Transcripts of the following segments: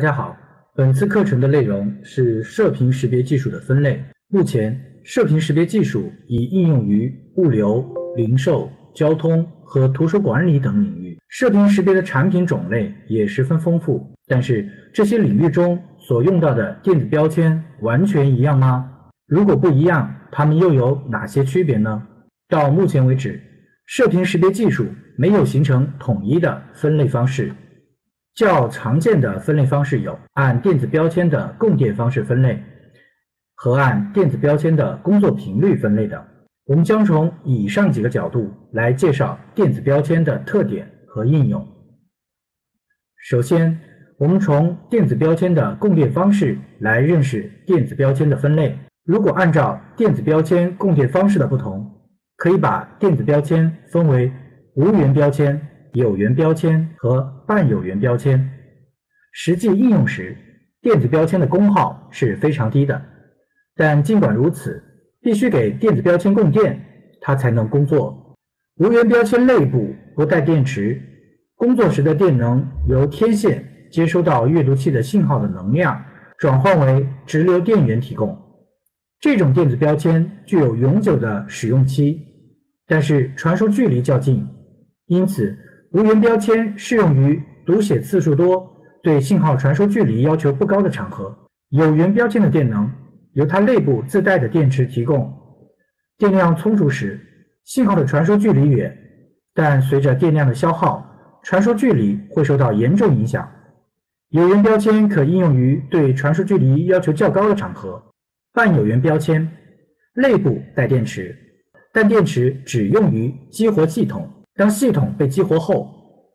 大家好，本次课程的内容是射频识别技术的分类。目前，射频识别技术已应用于物流、零售、交通和图书管理等领域。射频识别的产品种类也十分丰富。但是，这些领域中所用到的电子标签完全一样吗？如果不一样，它们又有哪些区别呢？到目前为止，射频识别技术没有形成统一的分类方式。较常见的分类方式有按电子标签的供电方式分类和按电子标签的工作频率分类的。我们将从以上几个角度来介绍电子标签的特点和应用。首先，我们从电子标签的供电方式来认识电子标签的分类。如果按照电子标签供电方式的不同，可以把电子标签分为无源标签。有源标签和半有源标签，实际应用时，电子标签的功耗是非常低的，但尽管如此，必须给电子标签供电，它才能工作。无源标签内部不带电池，工作时的电能由天线接收到阅读器的信号的能量转换为直流电源提供。这种电子标签具有永久的使用期，但是传输距离较近，因此。无源标签适用于读写次数多、对信号传输距离要求不高的场合。有源标签的电能由它内部自带的电池提供，电量充足时，信号的传输距离远；但随着电量的消耗，传输距离会受到严重影响。有源标签可应用于对传输距离要求较高的场合。半有源标签内部带电池，但电池只用于激活系统。当系统被激活后，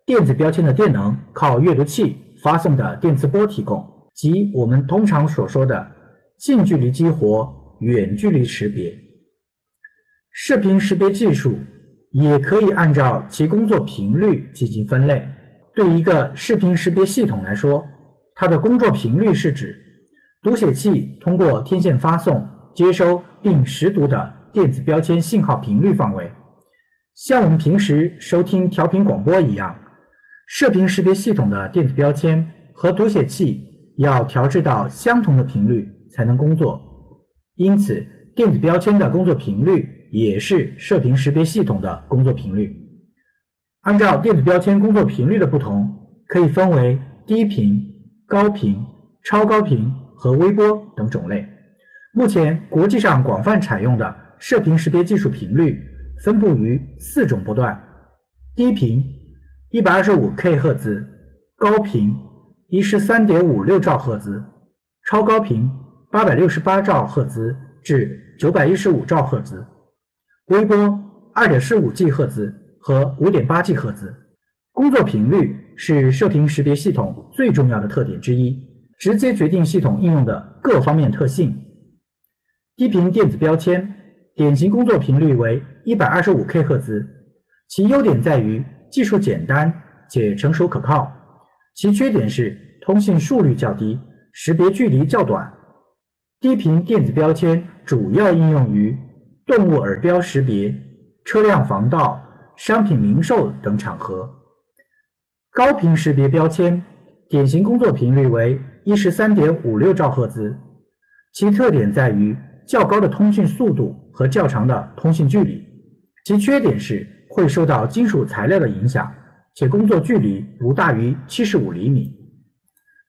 电子标签的电能靠阅读器发送的电磁波提供，即我们通常所说的近距离激活、远距离识别。视频识别技术也可以按照其工作频率进行分类。对一个视频识别系统来说，它的工作频率是指读写器通过天线发送、接收并识读的电子标签信号频率范围。像我们平时收听调频广播一样，射频识别系统的电子标签和读写器要调制到相同的频率才能工作，因此电子标签的工作频率也是射频识别系统的工作频率。按照电子标签工作频率的不同，可以分为低频、高频、超高频和微波等种类。目前国际上广泛采用的射频识别技术频率。分布于四种波段：低频一百二十五 K 赫兹，高频一十三点五六兆赫兹，超高频八百六十八兆赫兹至九百一十五兆赫兹，微波二点四五 G 赫兹和五点八 G 赫兹。工作频率是射频识别系统最重要的特点之一，直接决定系统应用的各方面特性。低频电子标签典型工作频率为。一百二十五 K 赫兹，其优点在于技术简单且成熟可靠，其缺点是通信速率较低、识别距离较短。低频电子标签主要应用于动物耳标识别、车辆防盗、商品零售等场合。高频识别标签典型工作频率为一十三点五六兆赫兹，其特点在于较高的通讯速度和较长的通信距离。其缺点是会受到金属材料的影响，且工作距离不大于七十五厘米。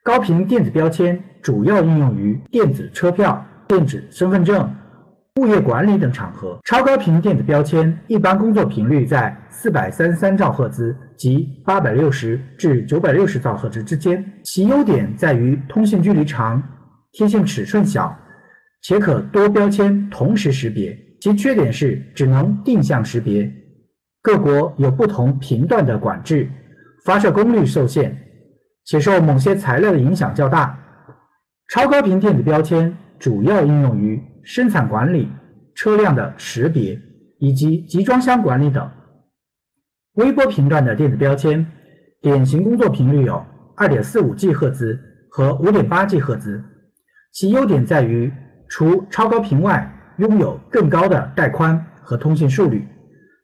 高频电子标签主要应用于电子车票、电子身份证、物业管理等场合。超高频电子标签一般工作频率在四百三三兆赫兹及八百六十至九百六十兆赫兹之间，其优点在于通信距离长、天线尺寸小，且可多标签同时识别。其缺点是只能定向识别，各国有不同频段的管制，发射功率受限，且受某些材料的影响较大。超高频电子标签主要应用于生产管理、车辆的识别以及集装箱管理等。微波频段的电子标签，典型工作频率有二点四五 G 赫兹和五点八 G 赫兹，其优点在于除超高频外。拥有更高的带宽和通信速率，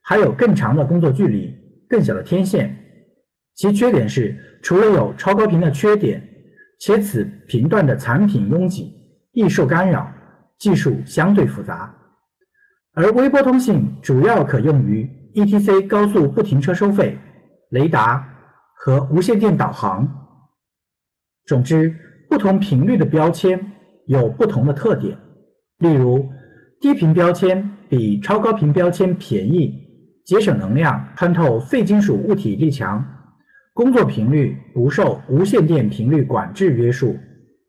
还有更长的工作距离、更小的天线。其缺点是，除了有超高频的缺点，且此频段的产品拥挤、易受干扰、技术相对复杂。而微波通信主要可用于 ETC 高速不停车收费、雷达和无线电导航。总之，不同频率的标签有不同的特点，例如。低频标签比超高频标签便宜，节省能量，穿透非金属物体力强，工作频率不受无线电频率管制约束，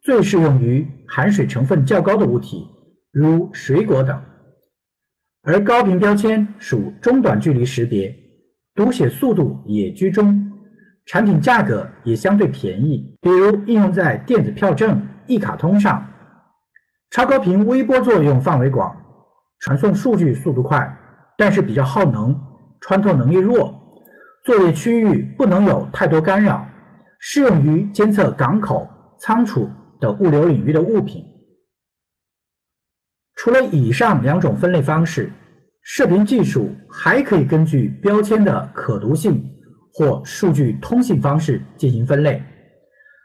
最适用于含水成分较高的物体，如水果等。而高频标签属中短距离识别，读写速度也居中，产品价格也相对便宜，比如应用在电子票证、一卡通上。超高频微波作用范围广。传送数据速度快，但是比较耗能，穿透能力弱，作业区域不能有太多干扰，适用于监测港口、仓储等物流领域的物品。除了以上两种分类方式，射频技术还可以根据标签的可读性或数据通信方式进行分类。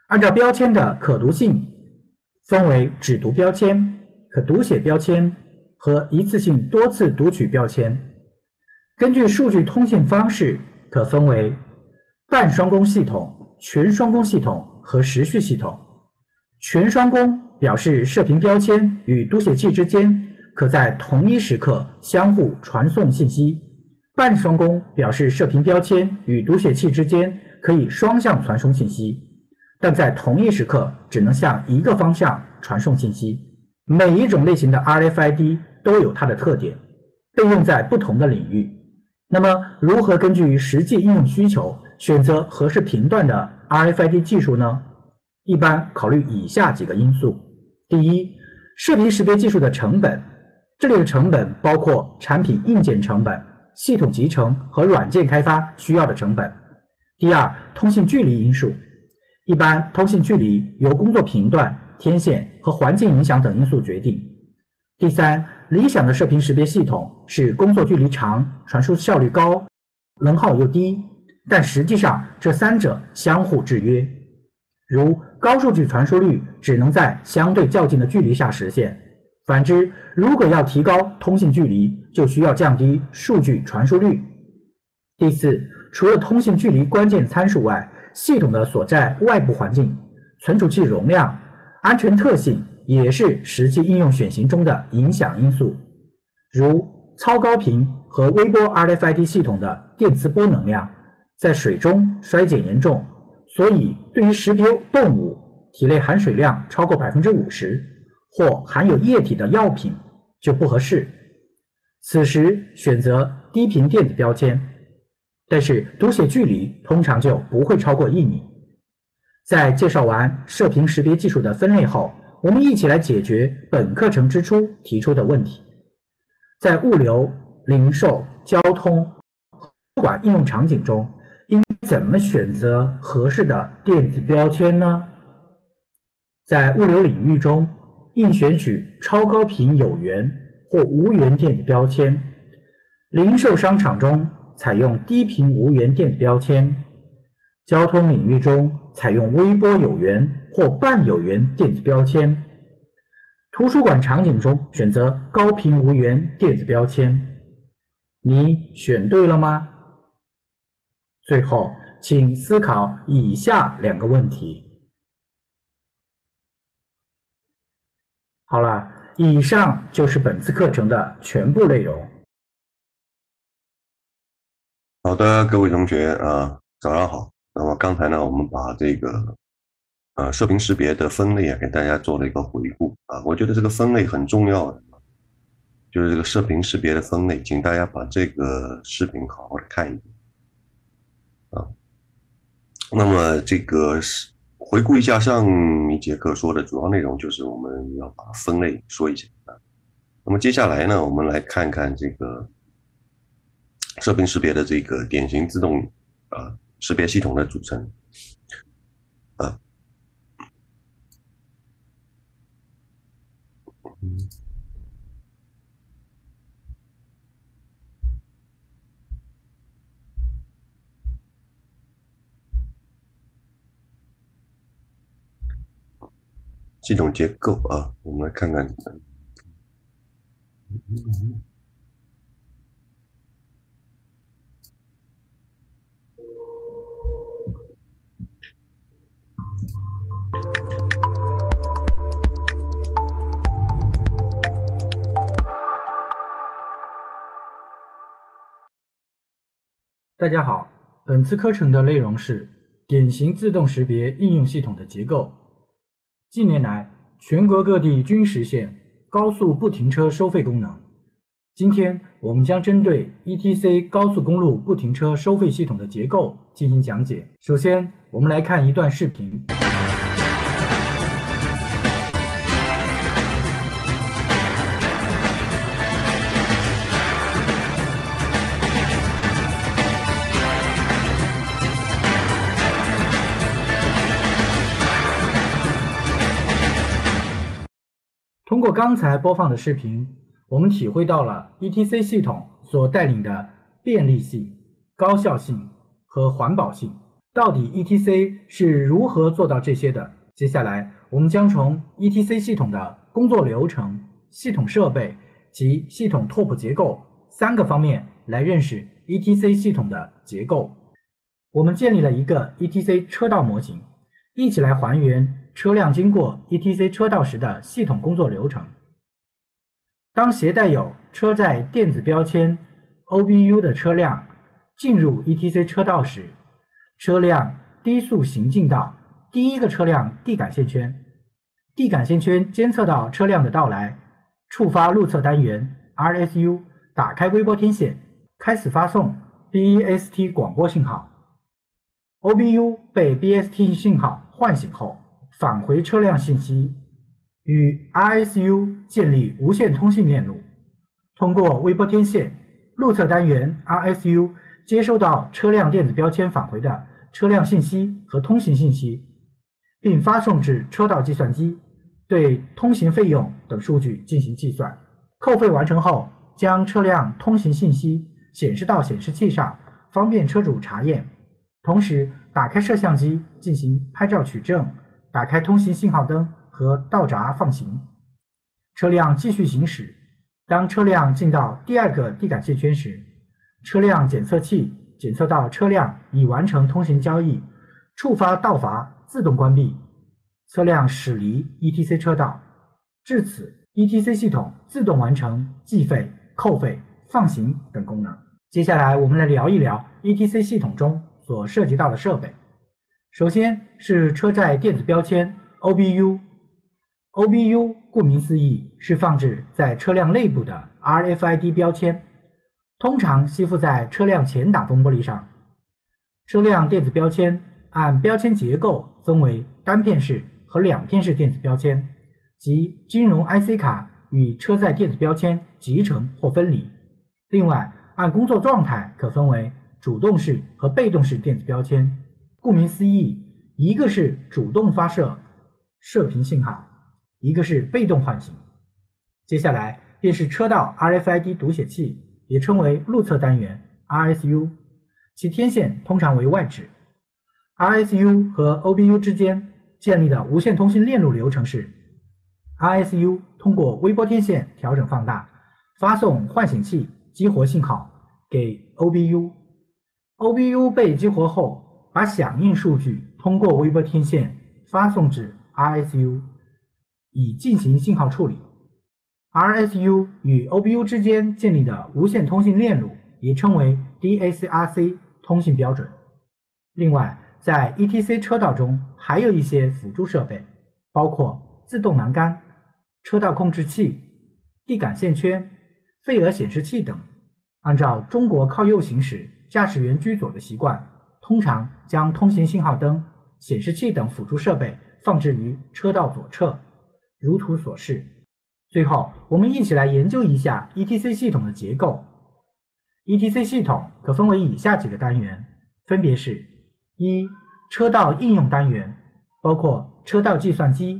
按照标签的可读性，分为只读标签、可读写标签。和一次性多次读取标签，根据数据通信方式可分为半双工系统、全双工系统和时序系统。全双工表示射频标签与读写器之间可在同一时刻相互传送信息；半双工表示射频标签与读写器之间可以双向传送信息，但在同一时刻只能向一个方向传送信息。每一种类型的 RFID。都有它的特点，被用在不同的领域。那么，如何根据实际应用需求选择合适频段的 RFID 技术呢？一般考虑以下几个因素：第一，射频识别技术的成本，这里的成本包括产品硬件成本、系统集成和软件开发需要的成本；第二，通信距离因素，一般通信距离由工作频段、天线和环境影响等因素决定；第三。理想的射频识别系统是工作距离长、传输效率高、能耗又低，但实际上这三者相互制约。如高数据传输率只能在相对较近的距离下实现，反之，如果要提高通信距离，就需要降低数据传输率。第四，除了通信距离关键参数外，系统的所在外部环境、存储器容量、安全特性。也是实际应用选型中的影响因素，如超高频和微波 RFID 系统的电磁波能量在水中衰减严重，所以对于识别动物体内含水量超过百分之五十或含有液体的药品就不合适。此时选择低频电子标签，但是读写距离通常就不会超过一米。在介绍完射频识别技术的分类后，我们一起来解决本课程之初提出的问题：在物流、零售、交通管应用场景中，应怎么选择合适的电子标签呢？在物流领域中，应选取超高频有源或无源电子标签；零售商场中采用低频无源电子标签；交通领域中。采用微波有源或半有源电子标签，图书馆场景中选择高频无源电子标签，你选对了吗？最后，请思考以下两个问题。好了，以上就是本次课程的全部内容。好的，各位同学啊，早上好。那么刚才呢，我们把这个，呃，射频识别的分类啊，给大家做了一个回顾啊。我觉得这个分类很重要的，就是这个射频识别的分类，请大家把这个视频好好的看一遍啊。那么这个回顾一下上一节课说的主要内容，就是我们要把分类说一下啊。那么接下来呢，我们来看看这个射频识别的这个典型自动啊。识别系统的组成，啊，系统结构啊，我们来看看。大家好，本次课程的内容是典型自动识别应用系统的结构。近年来，全国各地均实现高速不停车收费功能。今天，我们将针对 ETC 高速公路不停车收费系统的结构进行讲解。首先，我们来看一段视频。通过刚才播放的视频，我们体会到了 ETC 系统所带领的便利性、高效性和环保性。到底 ETC 是如何做到这些的？接下来，我们将从 ETC 系统的工作流程、系统设备及系统拓扑结构三个方面来认识 ETC 系统的结构。我们建立了一个 ETC 车道模型，一起来还原。车辆经过 ETC 车道时的系统工作流程：当携带有车载电子标签 OBU 的车辆进入 ETC 车道时，车辆低速行进到第一个车辆地感线圈，地感线圈监测到车辆的到来，触发路测单元 RSU 打开微波天线，开始发送 b e s t 广播信号。OBU 被 BST 信号唤醒后。返回车辆信息，与 RSU 建立无线通信链路，通过微波天线路测单元 RSU 接收到车辆电子标签返回的车辆信息和通行信息，并发送至车道计算机，对通行费用等数据进行计算。扣费完成后，将车辆通行信息显示到显示器上，方便车主查验，同时打开摄像机进行拍照取证。打开通行信号灯和道闸放行，车辆继续行驶。当车辆进到第二个地感线圈时，车辆检测器检测到车辆已完成通行交易，触发道阀自动关闭，车辆驶离 ETC 车道。至此，ETC 系统自动完成计费、扣费、放行等功能。接下来，我们来聊一聊 ETC 系统中所涉及到的设备。首先是车载电子标签 （OBU）。OBU 顾名思义是放置在车辆内部的 RFID 标签，通常吸附在车辆前挡风玻璃上。车辆电子标签按标签结构分为单片式和两片式电子标签，即金融 IC 卡与车载电子标签集成或分离。另外，按工作状态可分为主动式和被动式电子标签。顾名思义，一个是主动发射射频信号，一个是被动唤醒。接下来便是车道 RFID 读写器，也称为路测单元 RSU，其天线通常为外置。RSU 和 OBU 之间建立的无线通信链路流程是：RSU 通过微波天线调整放大，发送唤醒器激活信号给 OBU。OBU 被激活后。把响应数据通过微波天线发送至 RSU，以进行信号处理。RSU 与 OBU 之间建立的无线通信链路也称为 DACRC 通信标准。另外，在 ETC 车道中还有一些辅助设备，包括自动栏杆、车道控制器、地感线圈、费额显示器等。按照中国靠右行驶、驾驶员居左的习惯。通常将通行信号灯、显示器等辅助设备放置于车道左侧，如图所示。最后，我们一起来研究一下 ETC 系统的结构。ETC 系统可分为以下几个单元，分别是：一、车道应用单元，包括车道计算机；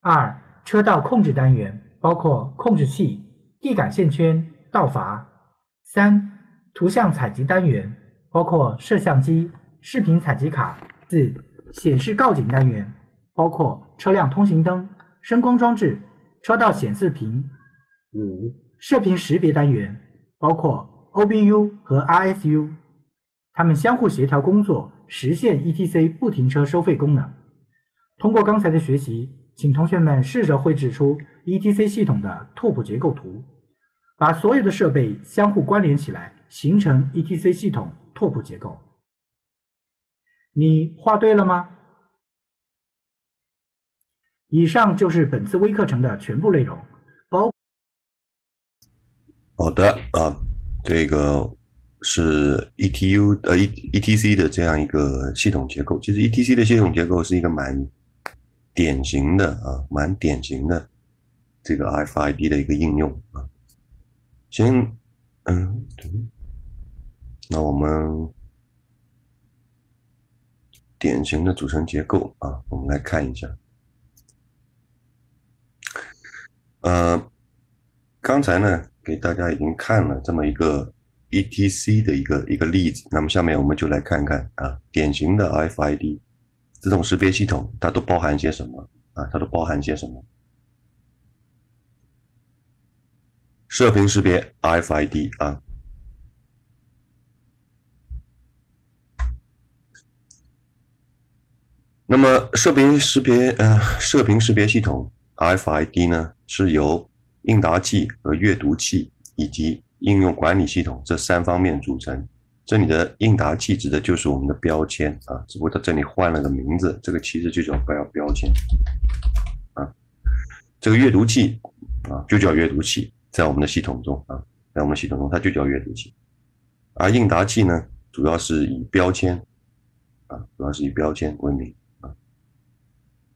二、车道控制单元，包括控制器、地感线圈、道阀；三、图像采集单元。包括摄像机、视频采集卡、四显示告警单元，包括车辆通行灯、声光装置、车道显示屏。五射频识别单元，包括 OBU 和 RSU，它们相互协调工作，实现 ETC 不停车收费功能。通过刚才的学习，请同学们试着绘制出 ETC 系统的拓扑结构图，把所有的设备相互关联起来，形成 ETC 系统。拓扑结构，你画对了吗？以上就是本次微课程的全部内容。包，好的啊，这个是 ETU 呃 EETC 的这样一个系统结构。其实 ETC 的系统结构是一个蛮典型的啊，蛮典型的这个 i f i d 的一个应用啊。先，嗯，等。那我们典型的组成结构啊，我们来看一下。呃，刚才呢给大家已经看了这么一个 E T C 的一个一个例子，那么下面我们就来看看啊，典型的 F I D 自动识别系统它都包含些什么啊？它都包含些什么？射频识别 F I D 啊。那么，射频识别，呃，射频识别系统 FID 呢，是由应答器和阅读器以及应用管理系统这三方面组成。这里的应答器指的就是我们的标签啊，只不过它这里换了个名字，这个其实就叫标标签啊。这个阅读器啊，就叫阅读器，在我们的系统中啊，在我们系统中，它就叫阅读器。而应答器呢，主要是以标签啊，主要是以标签闻名。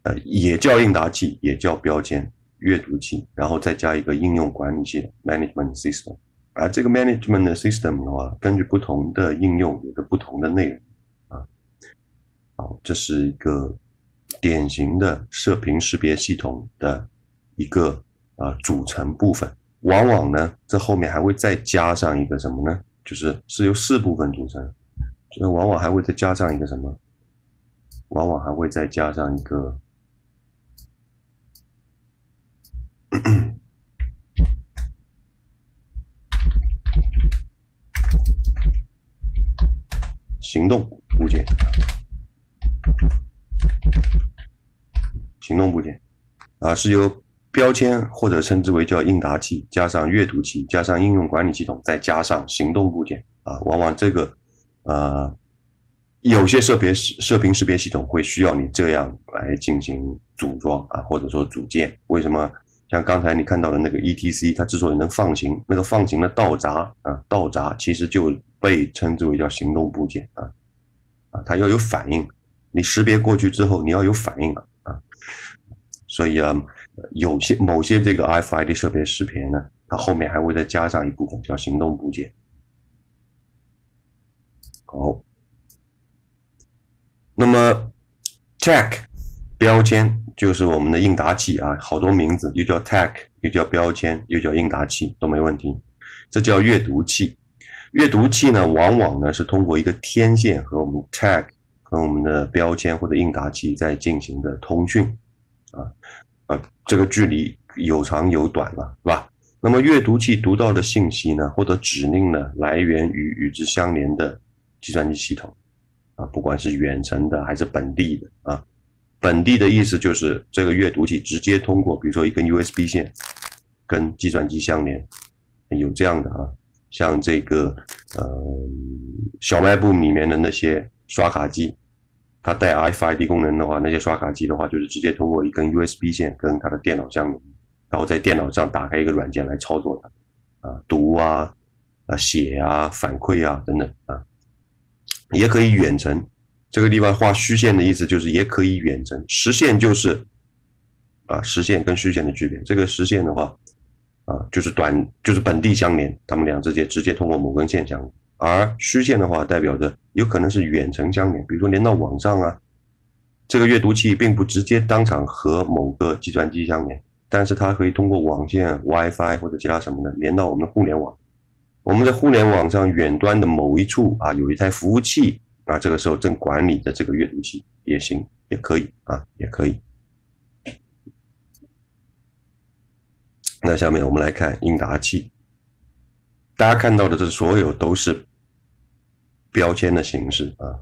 呃，也叫应答器，也叫标签阅读器，然后再加一个应用管理器 （management system）。而这个 management system 的话，根据不同的应用，有着不同的内容啊。好，这是一个典型的射频识别系统的，一个啊组成部分。往往呢，这后面还会再加上一个什么呢？就是是由四部分组成，就是往往还会再加上一个什么？往往还会再加上一个。行动部件，行动部件啊，是由标签或者称之为叫应答器，加上阅读器，加上应用管理系统，再加上行动部件啊，往往这个啊，有些射频射频识别系统会需要你这样来进行组装啊，或者说组建，为什么？像刚才你看到的那个 E T C，它之所以能放行，那个放行的道闸啊，道闸其实就被称之为叫行动部件啊，啊，它要有反应，你识别过去之后，你要有反应啊啊，所以啊，有些某些这个 F I D 设备识别呢，它后面还会再加上一部分叫行动部件。好，那么 check 标签。就是我们的应答器啊，好多名字，又叫 tag，又叫标签，又叫应答器都没问题。这叫阅读器，阅读器呢，往往呢是通过一个天线和我们 tag，和我们的标签或者应答器在进行的通讯，啊，啊，这个距离有长有短了，是吧？那么阅读器读到的信息呢，或者指令呢，来源于与之相连的计算机系统，啊，不管是远程的还是本地的啊。本地的意思就是，这个阅读器直接通过，比如说一根 USB 线跟计算机相连，有这样的啊，像这个呃小卖部里面的那些刷卡机，它带 FID 功能的话，那些刷卡机的话就是直接通过一根 USB 线跟它的电脑相连，然后在电脑上打开一个软件来操作它，啊读啊啊写啊反馈啊等等啊，也可以远程。这个地方画虚线的意思就是也可以远程，实线就是，啊，实线跟虚线的区别。这个实线的话，啊，就是短，就是本地相连，他们俩之间直接通过某根线相连。而虚线的话，代表着有可能是远程相连，比如说连到网上啊。这个阅读器并不直接当场和某个计算机相连，但是它可以通过网线、WiFi 或者其他什么的连到我们的互联网。我们在互联网上远端的某一处啊，有一台服务器。啊，这个时候正管理的这个阅读器也行，也可以啊，也可以。那下面我们来看应答器。大家看到的这所有都是标签的形式啊。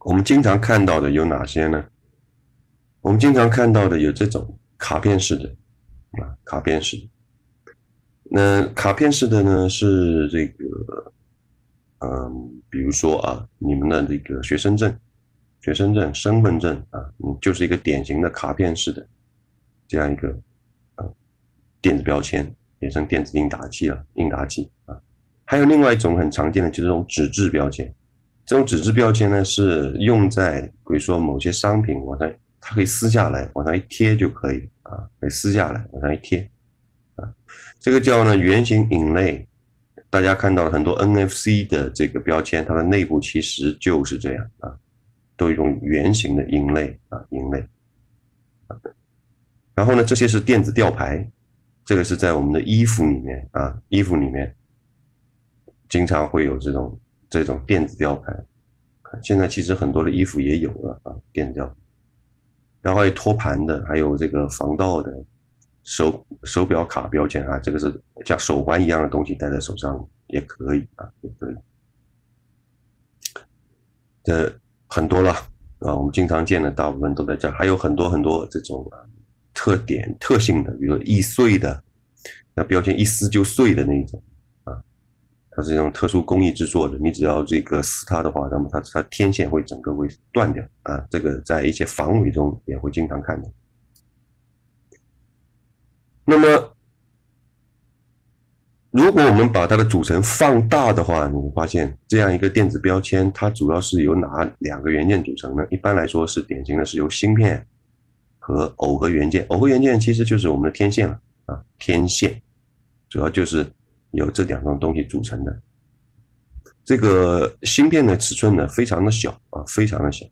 我们经常看到的有哪些呢？我们经常看到的有这种卡片式的啊，卡片式的。那卡片式的呢是这个。嗯，比如说啊，你们的这个学生证、学生证、身份证啊，就是一个典型的卡片式的这样一个电子标签，变成电子应答器了，应答器啊。还有另外一种很常见的，就是这种纸质标签。这种纸质标签呢，是用在，比如说某些商品往上，它可以撕下来往上一贴就可以啊，可以撕下来往上一贴啊。这个叫呢圆形引类。大家看到很多 NFC 的这个标签，它的内部其实就是这样啊，都一种圆形的音类啊音类。然后呢，这些是电子吊牌，这个是在我们的衣服里面啊衣服里面，经常会有这种这种电子吊牌。现在其实很多的衣服也有了啊电子吊。然后还有托盘的，还有这个防盗的。手手表卡标签啊，这个是像手环一样的东西，戴在手上也可以啊，也可以。这很多了啊，我们经常见的大部分都在这，还有很多很多这种特点特性的，比如易碎的，那标签一撕就碎的那种啊，它是用特殊工艺制作的，你只要这个撕它的话，那么它它天线会整个会断掉啊，这个在一些防伪中也会经常看到。那么，如果我们把它的组成放大的话，你会发现这样一个电子标签，它主要是由哪两个元件组成呢？一般来说，是典型的是由芯片和耦合元件。耦合元件其实就是我们的天线了啊，天线主要就是由这两种东西组成的。这个芯片的尺寸呢，非常的小啊，非常的小，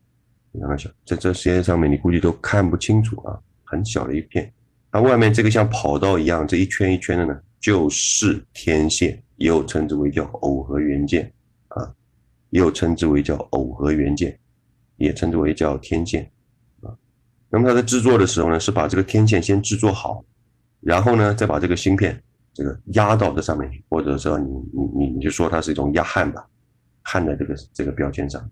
非常的小，在这些上面你估计都看不清楚啊，很小的一片。那外面这个像跑道一样，这一圈一圈的呢，就是天线，也有称之为叫耦合元件啊，也有称之为叫耦合元件，也称之为叫天线啊。那么它在制作的时候呢，是把这个天线先制作好，然后呢，再把这个芯片这个压到这上面去，或者说你你你你就说它是一种压焊吧，焊在这个这个标签上，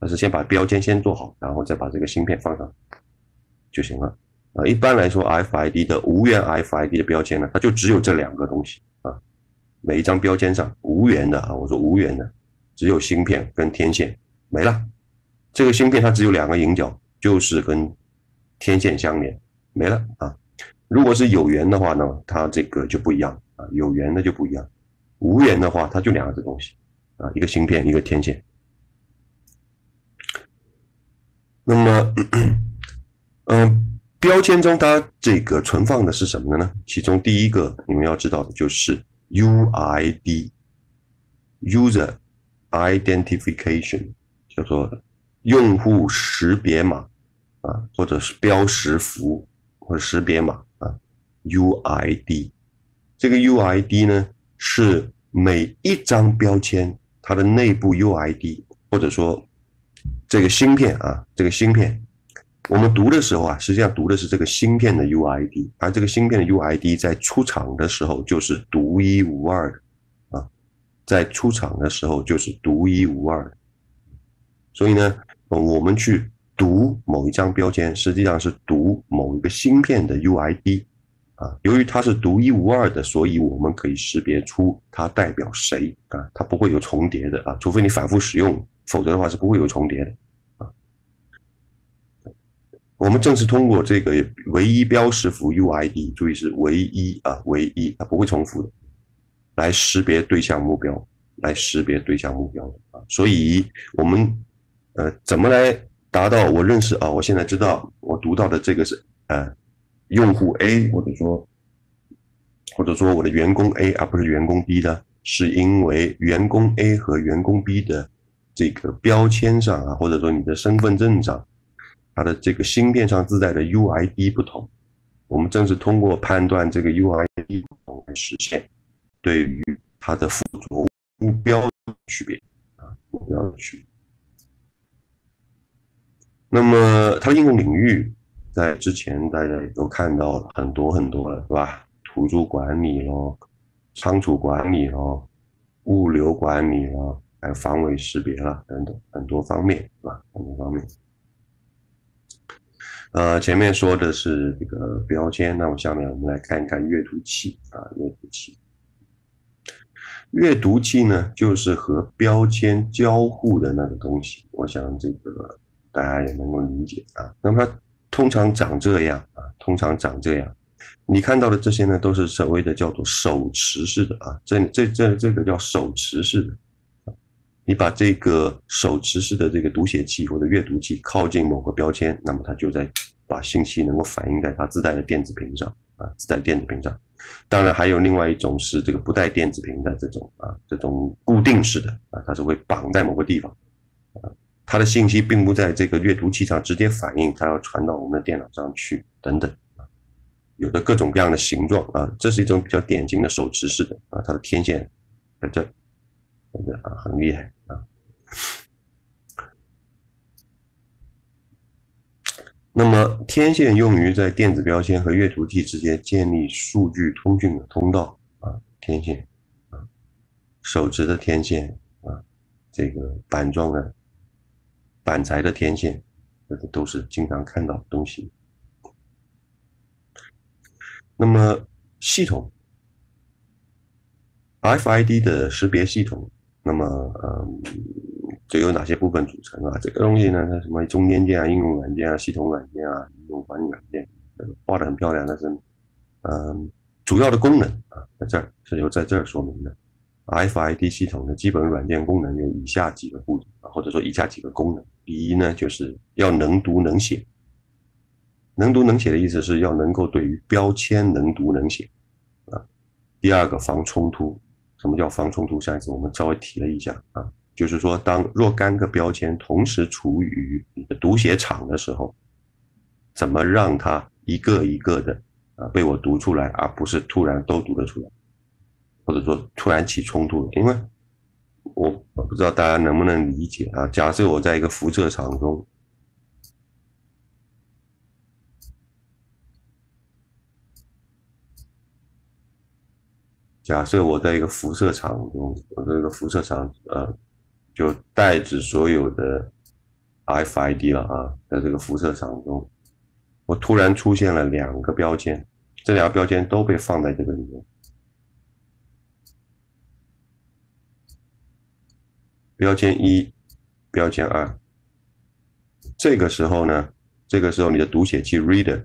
但是先把标签先做好，然后再把这个芯片放上就行了。啊，一般来说，FID 的无源 FID 的标签呢，它就只有这两个东西啊。每一张标签上，无源的啊，我说无源的，只有芯片跟天线没了。这个芯片它只有两个引脚，就是跟天线相连没了啊。如果是有源的话呢，它这个就不一样啊，有源的就不一样。无源的话，它就两个东西啊，一个芯片，一个天线。那么，嗯。标签中它这个存放的是什么的呢？其中第一个你们要知道的就是 U I D，User Identification 叫做用户识别码啊，或者是标识符或者识别码啊，U I D。这个 U I D 呢是每一张标签它的内部 U I D，或者说这个芯片啊，这个芯片。我们读的时候啊，实际上读的是这个芯片的 UID，而这个芯片的 UID 在出厂的时候就是独一无二的，啊，在出厂的时候就是独一无二的。所以呢，我们去读某一张标签，实际上是读某一个芯片的 UID，啊，由于它是独一无二的，所以我们可以识别出它代表谁啊，它不会有重叠的啊，除非你反复使用，否则的话是不会有重叠的。我们正是通过这个唯一标识符 UID，注意是唯一啊，唯一啊，不会重复的，来识别对象目标，来识别对象目标啊。所以，我们呃，怎么来达到我认识啊？我现在知道我读到的这个是呃，用户 A 或者说或者说我的员工 A 啊，不是员工 B 的，是因为员工 A 和员工 B 的这个标签上啊，或者说你的身份证上。它的这个芯片上自带的 UID 不同，我们正是通过判断这个 UID 不同来实现对于它的附着目标区别啊目标的区。那么它的应用领域，在之前大家也都看到了很多很多了，是吧？图书管理咯，仓储管理咯，物流管理咯，还有防伪识别了等等很多方面，是吧？很多方面。呃，前面说的是这个标签，那么下面我们来看一看阅读器啊，阅读器，阅读器呢就是和标签交互的那个东西，我想这个大家也能够理解啊。那么它通常长这样啊，通常长这样，你看到的这些呢都是所谓的叫做手持式的啊，这这这这个叫手持式的。你把这个手持式的这个读写器或者阅读器靠近某个标签，那么它就在把信息能够反映在它自带的电子屏上啊，自带电子屏上。当然还有另外一种是这个不带电子屏的这种啊，这种固定式的啊，它是会绑在某个地方啊，它的信息并不在这个阅读器上直接反映，它要传到我们的电脑上去等等啊，有的各种各样的形状啊，这是一种比较典型的手持式的啊，它的天线在这。个啊，很厉害啊！那么天线用于在电子标签和阅读器之间建立数据通讯的通道啊，天线啊，手持的天线啊，这个板状的板材的天线，这个都是经常看到的东西。那么系统 FID 的识别系统。那么，嗯，这有哪些部分组成啊？这个东西呢，它什么中间件啊、应用软件啊、系统软件啊、应用管理软件，画的很漂亮，但是，嗯，主要的功能啊，在这儿是由在这儿说明的。FID 系统的基本软件功能有以下几个部分，或者说以下几个功能。第一呢，就是要能读能写。能读能写的意思是要能够对于标签能读能写，啊。第二个防冲突。什么叫防冲突三次？我们稍微提了一下啊，就是说当若干个标签同时处于你的读写场的时候，怎么让它一个一个的啊被我读出来，而不是突然都读得出来，或者说突然起冲突？因为，我我不知道大家能不能理解啊。假设我在一个辐射场中。假设我在一个辐射场中，我一个辐射场呃，就代指所有的 FID 了啊，在这个辐射场中，我突然出现了两个标签，这两个标签都被放在这个里面。标签一，标签二。这个时候呢，这个时候你的读写器 reader，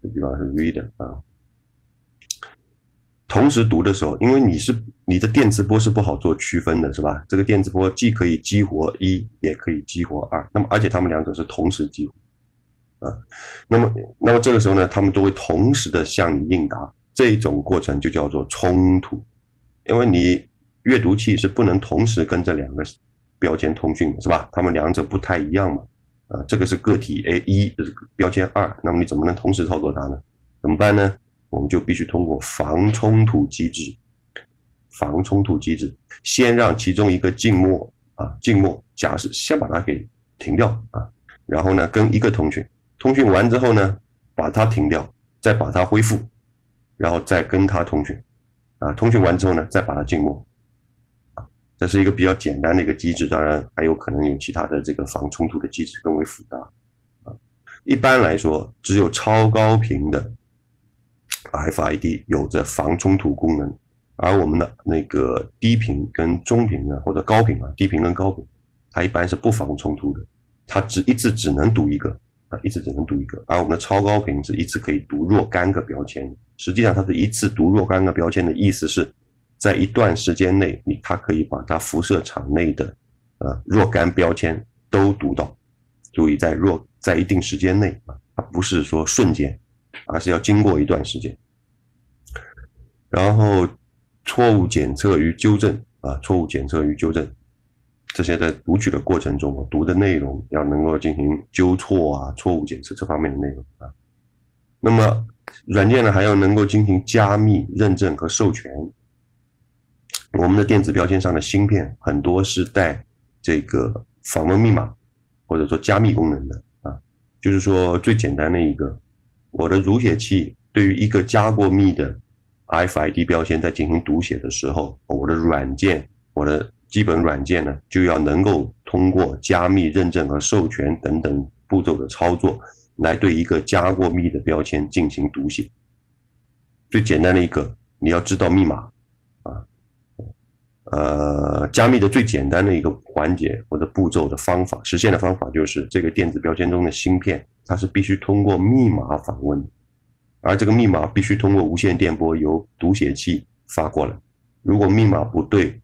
这地方是 reader 啊。同时读的时候，因为你是你的电磁波是不好做区分的，是吧？这个电磁波既可以激活一，也可以激活二，那么而且他们两者是同时激活，啊，那么那么这个时候呢，他们都会同时的向你应答，这种过程就叫做冲突，因为你阅读器是不能同时跟这两个标签通讯的，是吧？他们两者不太一样嘛，啊，这个是个体 A 一标签二，那么你怎么能同时操作它呢？怎么办呢？我们就必须通过防冲突机制，防冲突机制先让其中一个静默啊静默，假设先把它给停掉啊，然后呢跟一个通讯通讯完之后呢把它停掉，再把它恢复，然后再跟它通讯，啊通讯完之后呢再把它静默，啊这是一个比较简单的一个机制，当然还有可能有其他的这个防冲突的机制更为复杂，啊一般来说只有超高频的。FID 有着防冲突功能，而我们的那个低频跟中频啊，或者高频啊，低频跟高频，它一般是不防冲突的，它只一次只能读一个啊，一次只能读一个。而我们的超高频是一次可以读若干个标签，实际上它是一次读若干个标签的意思是，在一段时间内，你它可以把它辐射场内的呃若干标签都读到。注意在若在一定时间内啊，它不是说瞬间。而是要经过一段时间，然后错误检测与纠正啊，错误检测与纠正，这些在读取的过程中，我读的内容要能够进行纠错啊，错误检测这方面的内容啊。那么软件呢，还要能够进行加密、认证和授权。我们的电子标签上的芯片很多是带这个访问密码或者说加密功能的啊，就是说最简单的一个。我的读写器对于一个加过密的 F I D 标签，在进行读写的时候，我的软件，我的基本软件呢，就要能够通过加密认证和授权等等步骤的操作，来对一个加过密的标签进行读写。最简单的一个，你要知道密码。呃，加密的最简单的一个环节或者步骤的方法，实现的方法就是这个电子标签中的芯片，它是必须通过密码访问，而这个密码必须通过无线电波由读写器发过来。如果密码不对，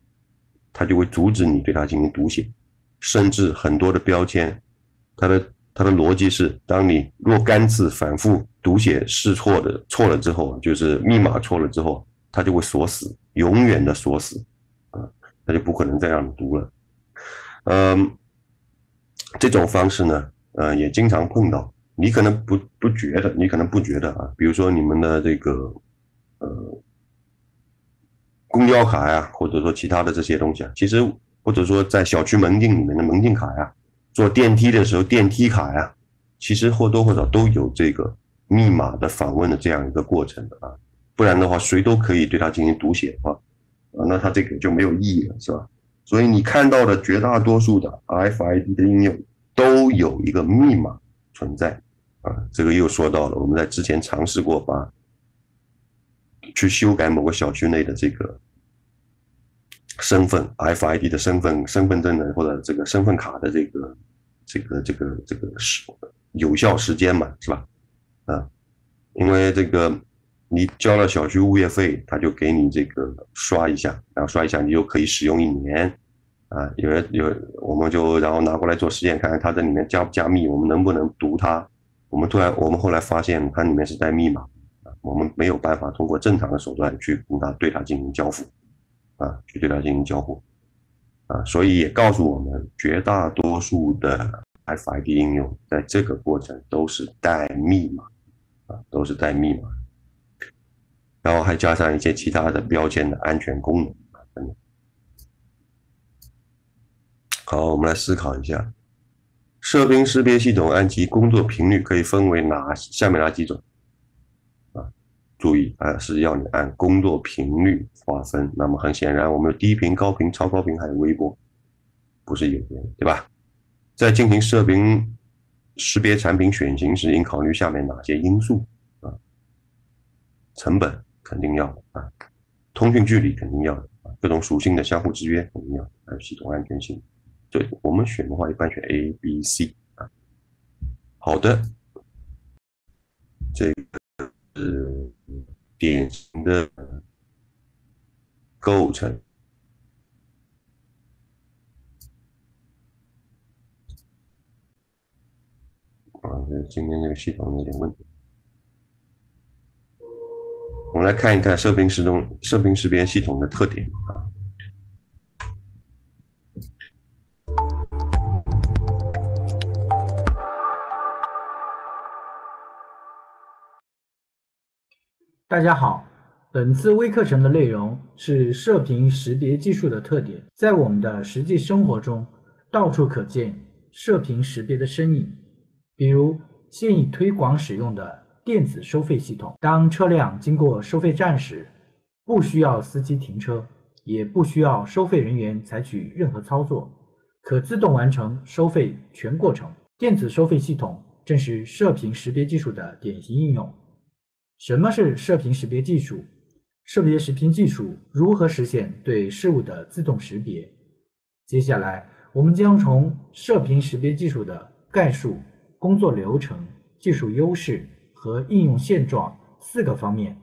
它就会阻止你对它进行读写，甚至很多的标签，它的它的逻辑是，当你若干次反复读写试错的错了之后，就是密码错了之后，它就会锁死，永远的锁死。他就不可能再让你读了，嗯，这种方式呢，呃，也经常碰到。你可能不不觉得，你可能不觉得啊。比如说你们的这个，呃，公交卡呀，或者说其他的这些东西啊，其实或者说在小区门禁里面的门禁卡呀，坐电梯的时候电梯卡呀，其实或多或少都有这个密码的访问的这样一个过程的啊，不然的话谁都可以对它进行读写啊。啊，那它这个就没有意义了，是吧？所以你看到的绝大多数的 FID 的应用都有一个密码存在。啊，这个又说到了，我们在之前尝试过把去修改某个小区内的这个身份 FID 的身份、身份证的或者这个身份卡的这个、这个、这个、这个时有效时间嘛，是吧？啊，因为这个。你交了小区物业费，他就给你这个刷一下，然后刷一下，你就可以使用一年，啊，有有，我们就然后拿过来做实验，看看它这里面加不加密，我们能不能读它？我们突然，我们后来发现它里面是带密码，啊，我们没有办法通过正常的手段去跟它对它进行交付，啊，去对它进行交互，啊，所以也告诉我们，绝大多数的 FID 应用在这个过程都是带密码，啊，都是带密码。然后还加上一些其他的标签的安全功能啊。好，我们来思考一下，射频识别系统按其工作频率可以分为哪下面哪几种？啊，注意啊，是要你按工作频率划分。那么很显然，我们有低频、高频、超高频还有微波，不是有别对吧？在进行射频识别产品选型时，应考虑下面哪些因素啊？成本。肯定要啊，通讯距离肯定要啊，各种属性的相互制约肯定要，还有系统安全性。对我们选的话，一般选 A、B、C 啊。好的，这个是典型的构成。啊，今天这个系统有点问题。我们来看一看射频时钟射频识别系统的特点啊。大家好，本次微课程的内容是射频识别技术的特点。在我们的实际生活中，到处可见射频识别的身影，比如现已推广使用的。电子收费系统，当车辆经过收费站时，不需要司机停车，也不需要收费人员采取任何操作，可自动完成收费全过程。电子收费系统正是射频识别技术的典型应用。什么是射频识别技术？射频识别技术如何实现对事物的自动识别？接下来，我们将从射频识别技术的概述、工作流程、技术优势。和应用现状四个方面，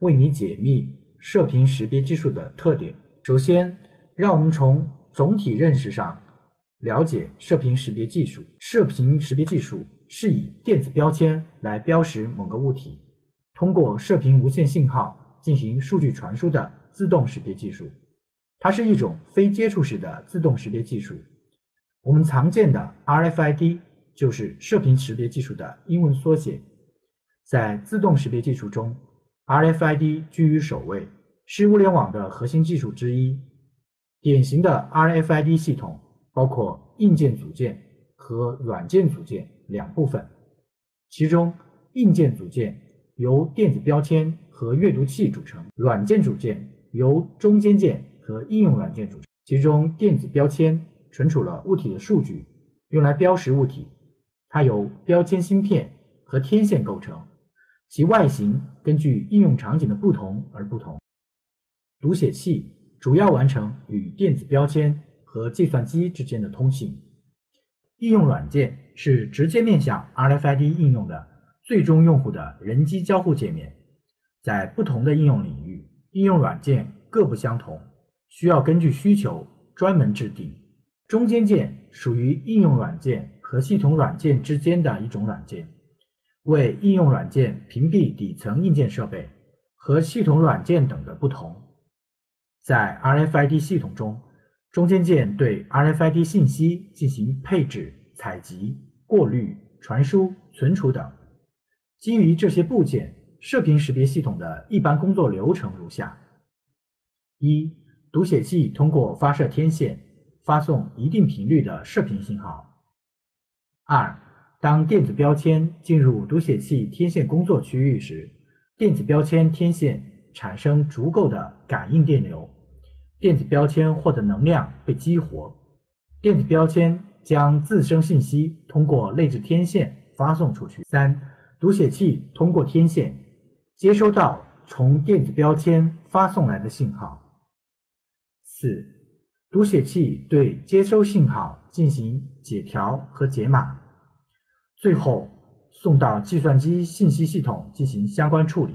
为你解密射频识别技术的特点。首先，让我们从总体认识上了解射频识别技术。射频识别技术是以电子标签来标识某个物体，通过射频无线信号进行数据传输的自动识别技术。它是一种非接触式的自动识别技术。我们常见的 RFID 就是射频识别技术的英文缩写。在自动识别技术中，RFID 居于首位，是物联网的核心技术之一。典型的 RFID 系统包括硬件组件和软件组件两部分。其中，硬件组件由电子标签和阅读器组成；软件组件由中间件和应用软件组成。其中，电子标签存储了物体的数据，用来标识物体。它由标签芯片和天线构成。其外形根据应用场景的不同而不同。读写器主要完成与电子标签和计算机之间的通信。应用软件是直接面向 RFID 应用的最终用户的人机交互界面。在不同的应用领域，应用软件各不相同，需要根据需求专门制定。中间件属于应用软件和系统软件之间的一种软件。为应用软件屏蔽底层硬件设备和系统软件等的不同，在 RFID 系统中，中间件对 RFID 信息进行配置、采集、过滤、传输、存储等。基于这些部件，射频识别系统的一般工作流程如下：一、读写器通过发射天线发送一定频率的射频信号；二、当电子标签进入读写器天线工作区域时，电子标签天线产生足够的感应电流，电子标签获得能量被激活，电子标签将自身信息通过内置天线发送出去。三，读写器通过天线接收到从电子标签发送来的信号。四，读写器对接收信号进行解调和解码。最后送到计算机信息系统进行相关处理。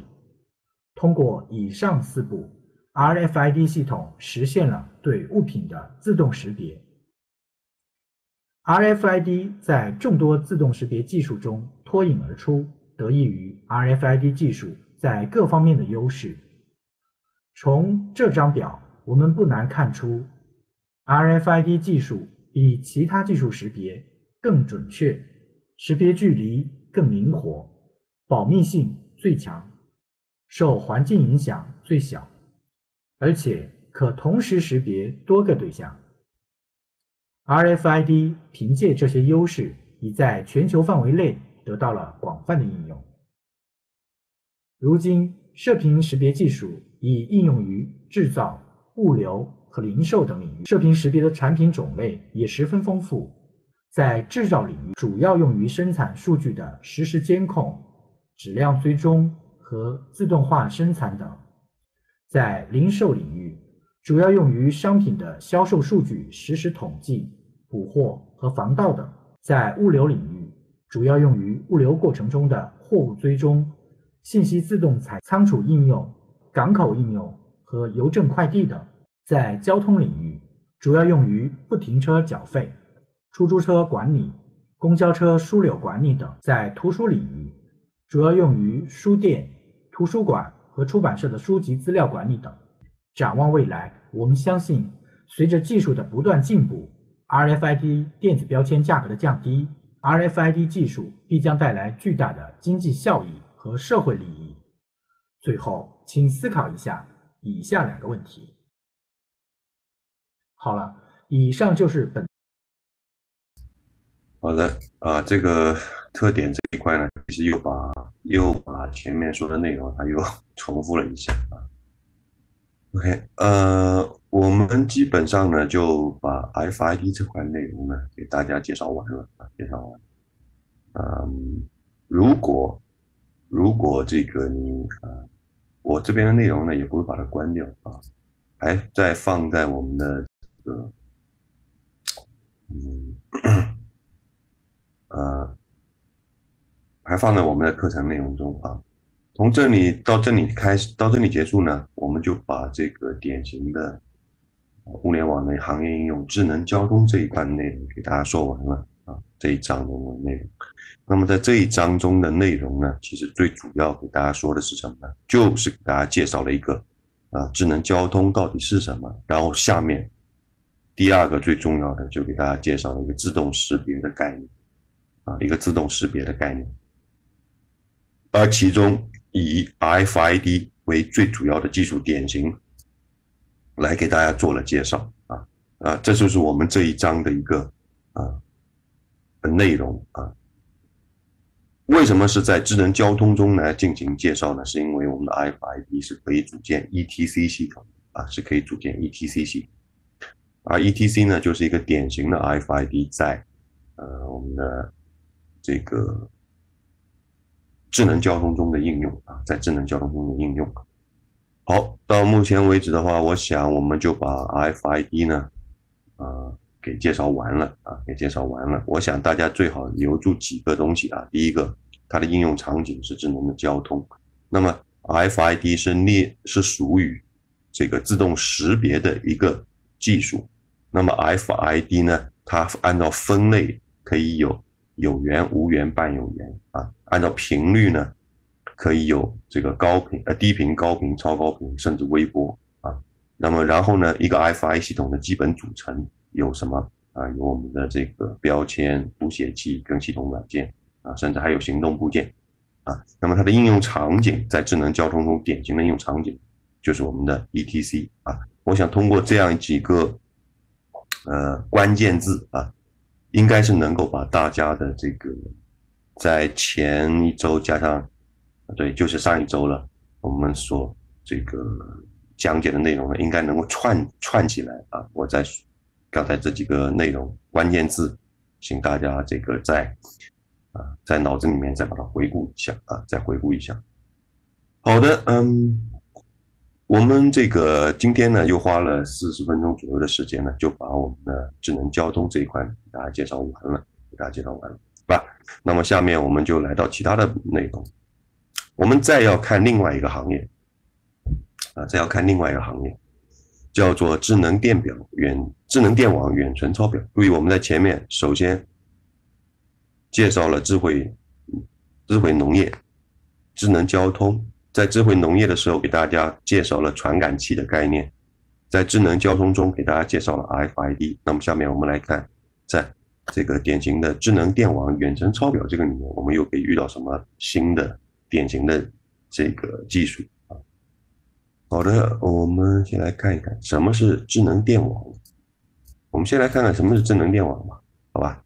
通过以上四步，RFID 系统实现了对物品的自动识别。RFID 在众多自动识别技术中脱颖而出，得益于 RFID 技术在各方面的优势。从这张表，我们不难看出，RFID 技术比其他技术识别更准确。识别距离更灵活，保密性最强，受环境影响最小，而且可同时识别多个对象。RFID 凭借这些优势，已在全球范围内得到了广泛的应用。如今，射频识别技术已应用于制造、物流和零售等领域。射频识别的产品种类也十分丰富。在制造领域，主要用于生产数据的实时监控、质量追踪和自动化生产等；在零售领域，主要用于商品的销售数据实时统计、补货和防盗等；在物流领域，主要用于物流过程中的货物追踪、信息自动采仓储应用、港口应用和邮政快递等；在交通领域，主要用于不停车缴费。出租车管理、公交车枢纽管理等，在图书领域，主要用于书店、图书馆和出版社的书籍资料管理等。展望未来，我们相信，随着技术的不断进步，RFID 电子标签价格的降低，RFID 技术必将带来巨大的经济效益和社会利益。最后，请思考一下以下两个问题。好了，以上就是本。好的啊，这个特点这一块呢，其实又把又把前面说的内容，他又 重复了一下啊。OK，呃，我们基本上呢就把 FID 这块内容呢给大家介绍完了啊，介绍完嗯，如果如果这个你啊，我这边的内容呢也不会把它关掉啊，还在放在我们的这个嗯。呃，还放在我们的课程内容中啊。从这里到这里开始，到这里结束呢，我们就把这个典型的互联网的行业应用——智能交通这一块内容给大家说完了啊。这一章的内容，那么在这一章中的内容呢，其实最主要给大家说的是什么呢？就是给大家介绍了一个啊，智能交通到底是什么。然后下面第二个最重要的，就给大家介绍了一个自动识别的概念。啊，一个自动识别的概念，而其中以 FID 为最主要的技术典型，来给大家做了介绍啊啊，这就是我们这一章的一个啊的内容啊。为什么是在智能交通中呢进行介绍呢？是因为我们的 FID 是可以组建 ETC 系统啊，是可以组建 ETC 系，统。而 ETC 呢就是一个典型的 FID 在呃我们的。这个智能交通中的应用啊，在智能交通中的应用。好，到目前为止的话，我想我们就把 FID 呢，啊，给介绍完了啊，给介绍完了。我想大家最好留住几个东西啊。第一个，它的应用场景是智能的交通。那么 FID 是列是属于这个自动识别的一个技术。那么 FID 呢，它按照分类可以有。有缘无缘伴有缘啊，按照频率呢，可以有这个高频呃低频高频超高频甚至微波啊。那么然后呢，一个 F I 系统的基本组成有什么啊？有我们的这个标签读写器跟系统软件啊，甚至还有行动部件啊。那么它的应用场景在智能交通中典型的应用场景就是我们的 E T C 啊。我想通过这样几个呃关键字啊。应该是能够把大家的这个，在前一周加上，对，就是上一周了，我们所这个讲解的内容呢，应该能够串串起来啊。我在刚才这几个内容关键字，请大家这个在啊在脑子里面再把它回顾一下啊，再回顾一下。好的，嗯。我们这个今天呢，又花了四十分钟左右的时间呢，就把我们的智能交通这一块给大家介绍完了，给大家介绍完了，是吧？那么下面我们就来到其他的内容，我们再要看另外一个行业，啊，再要看另外一个行业，叫做智能电表远智能电网远程抄表。注意，我们在前面首先介绍了智慧智慧农业、智能交通。在智慧农业的时候，给大家介绍了传感器的概念；在智能交通中，给大家介绍了 FID。那么，下面我们来看，在这个典型的智能电网远程抄表这个里面，我们又可以遇到什么新的典型的这个技术啊？好的，我们先来看一看什么是智能电网。我们先来看看什么是智能电网吧，好吧？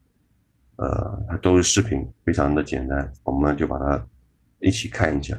呃，它都是视频，非常的简单，我们就把它一起看一下。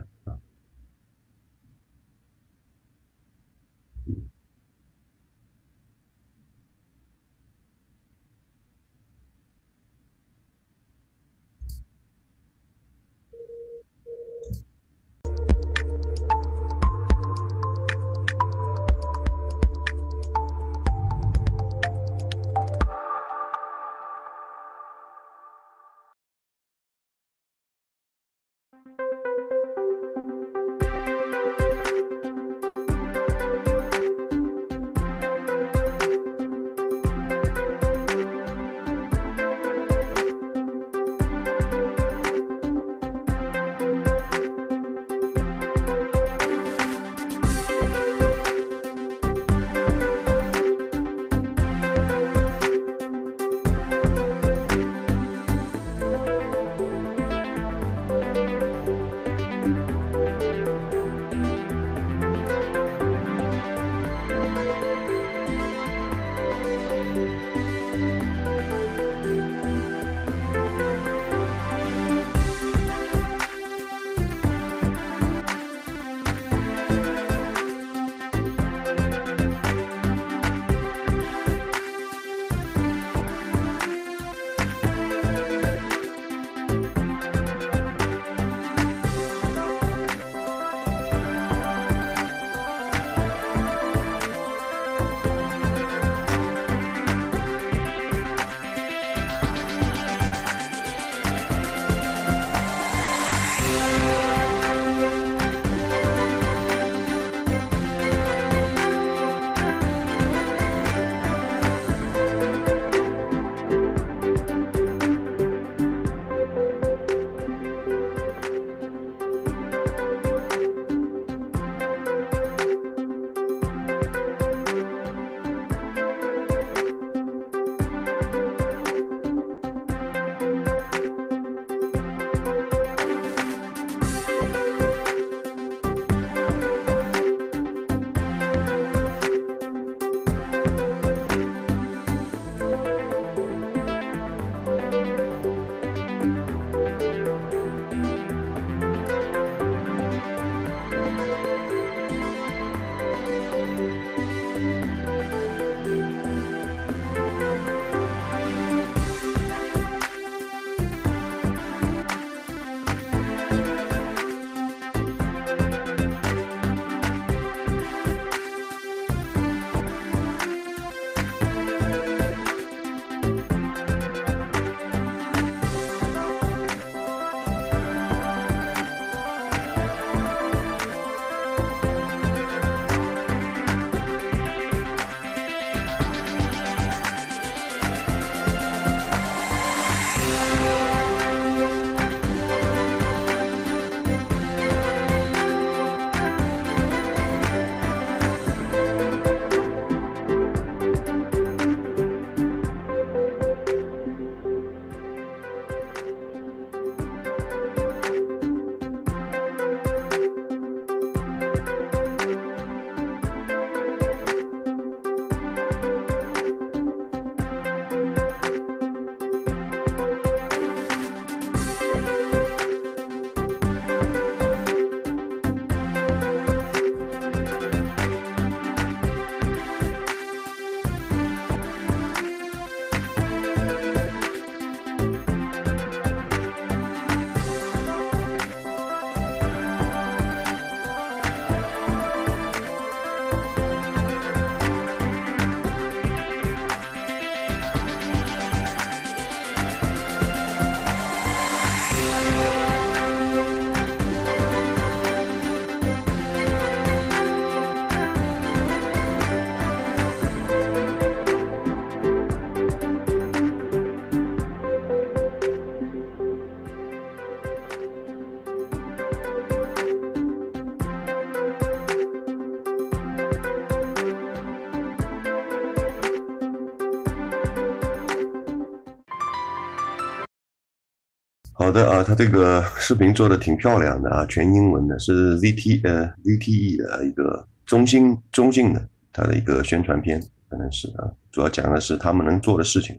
的啊，他这个视频做的挺漂亮的啊，全英文的，是 ZT 呃 ZTE 的一个中兴中性的他的一个宣传片，可能是啊，主要讲的是他们能做的事情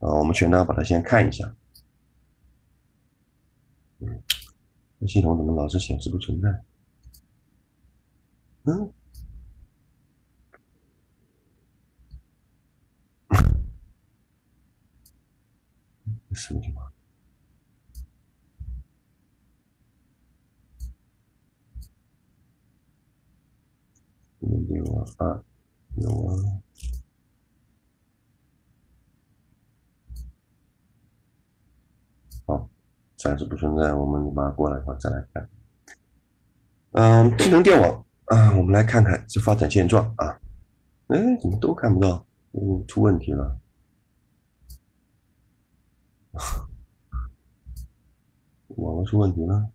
啊，我们全当把它先看一下。嗯，这系统怎么老是显示不存在？嗯，什么情况？一六二有啊。好，暂时不存在。我们马上过来的话再来看。嗯，智能电网啊，我们来看看这发展现状啊。哎，怎么都看不到？嗯，出问题了。网络出问题了。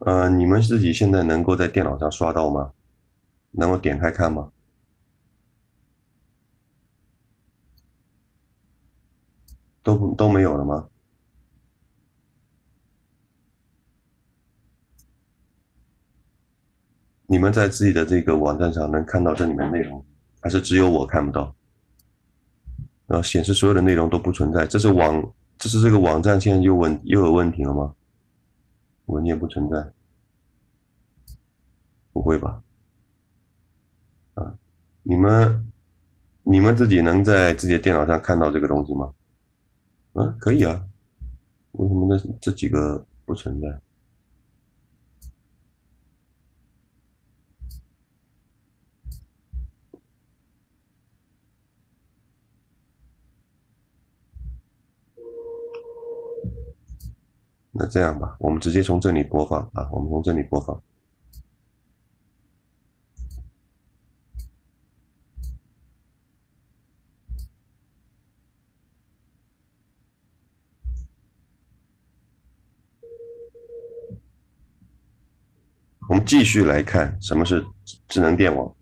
呃，你们自己现在能够在电脑上刷到吗？能够点开看吗？都都没有了吗？你们在自己的这个网站上能看到这里面内容，还是只有我看不到？然后显示所有的内容都不存在，这是网，这是这个网站现在又问又有问题了吗？文件不存在，不会吧？啊，你们，你们自己能在自己的电脑上看到这个东西吗？嗯，可以啊。为什么这这几个不存在？那这样吧，我们直接从这里播放啊，我们从这里播放。我们继续来看什么是智能电网。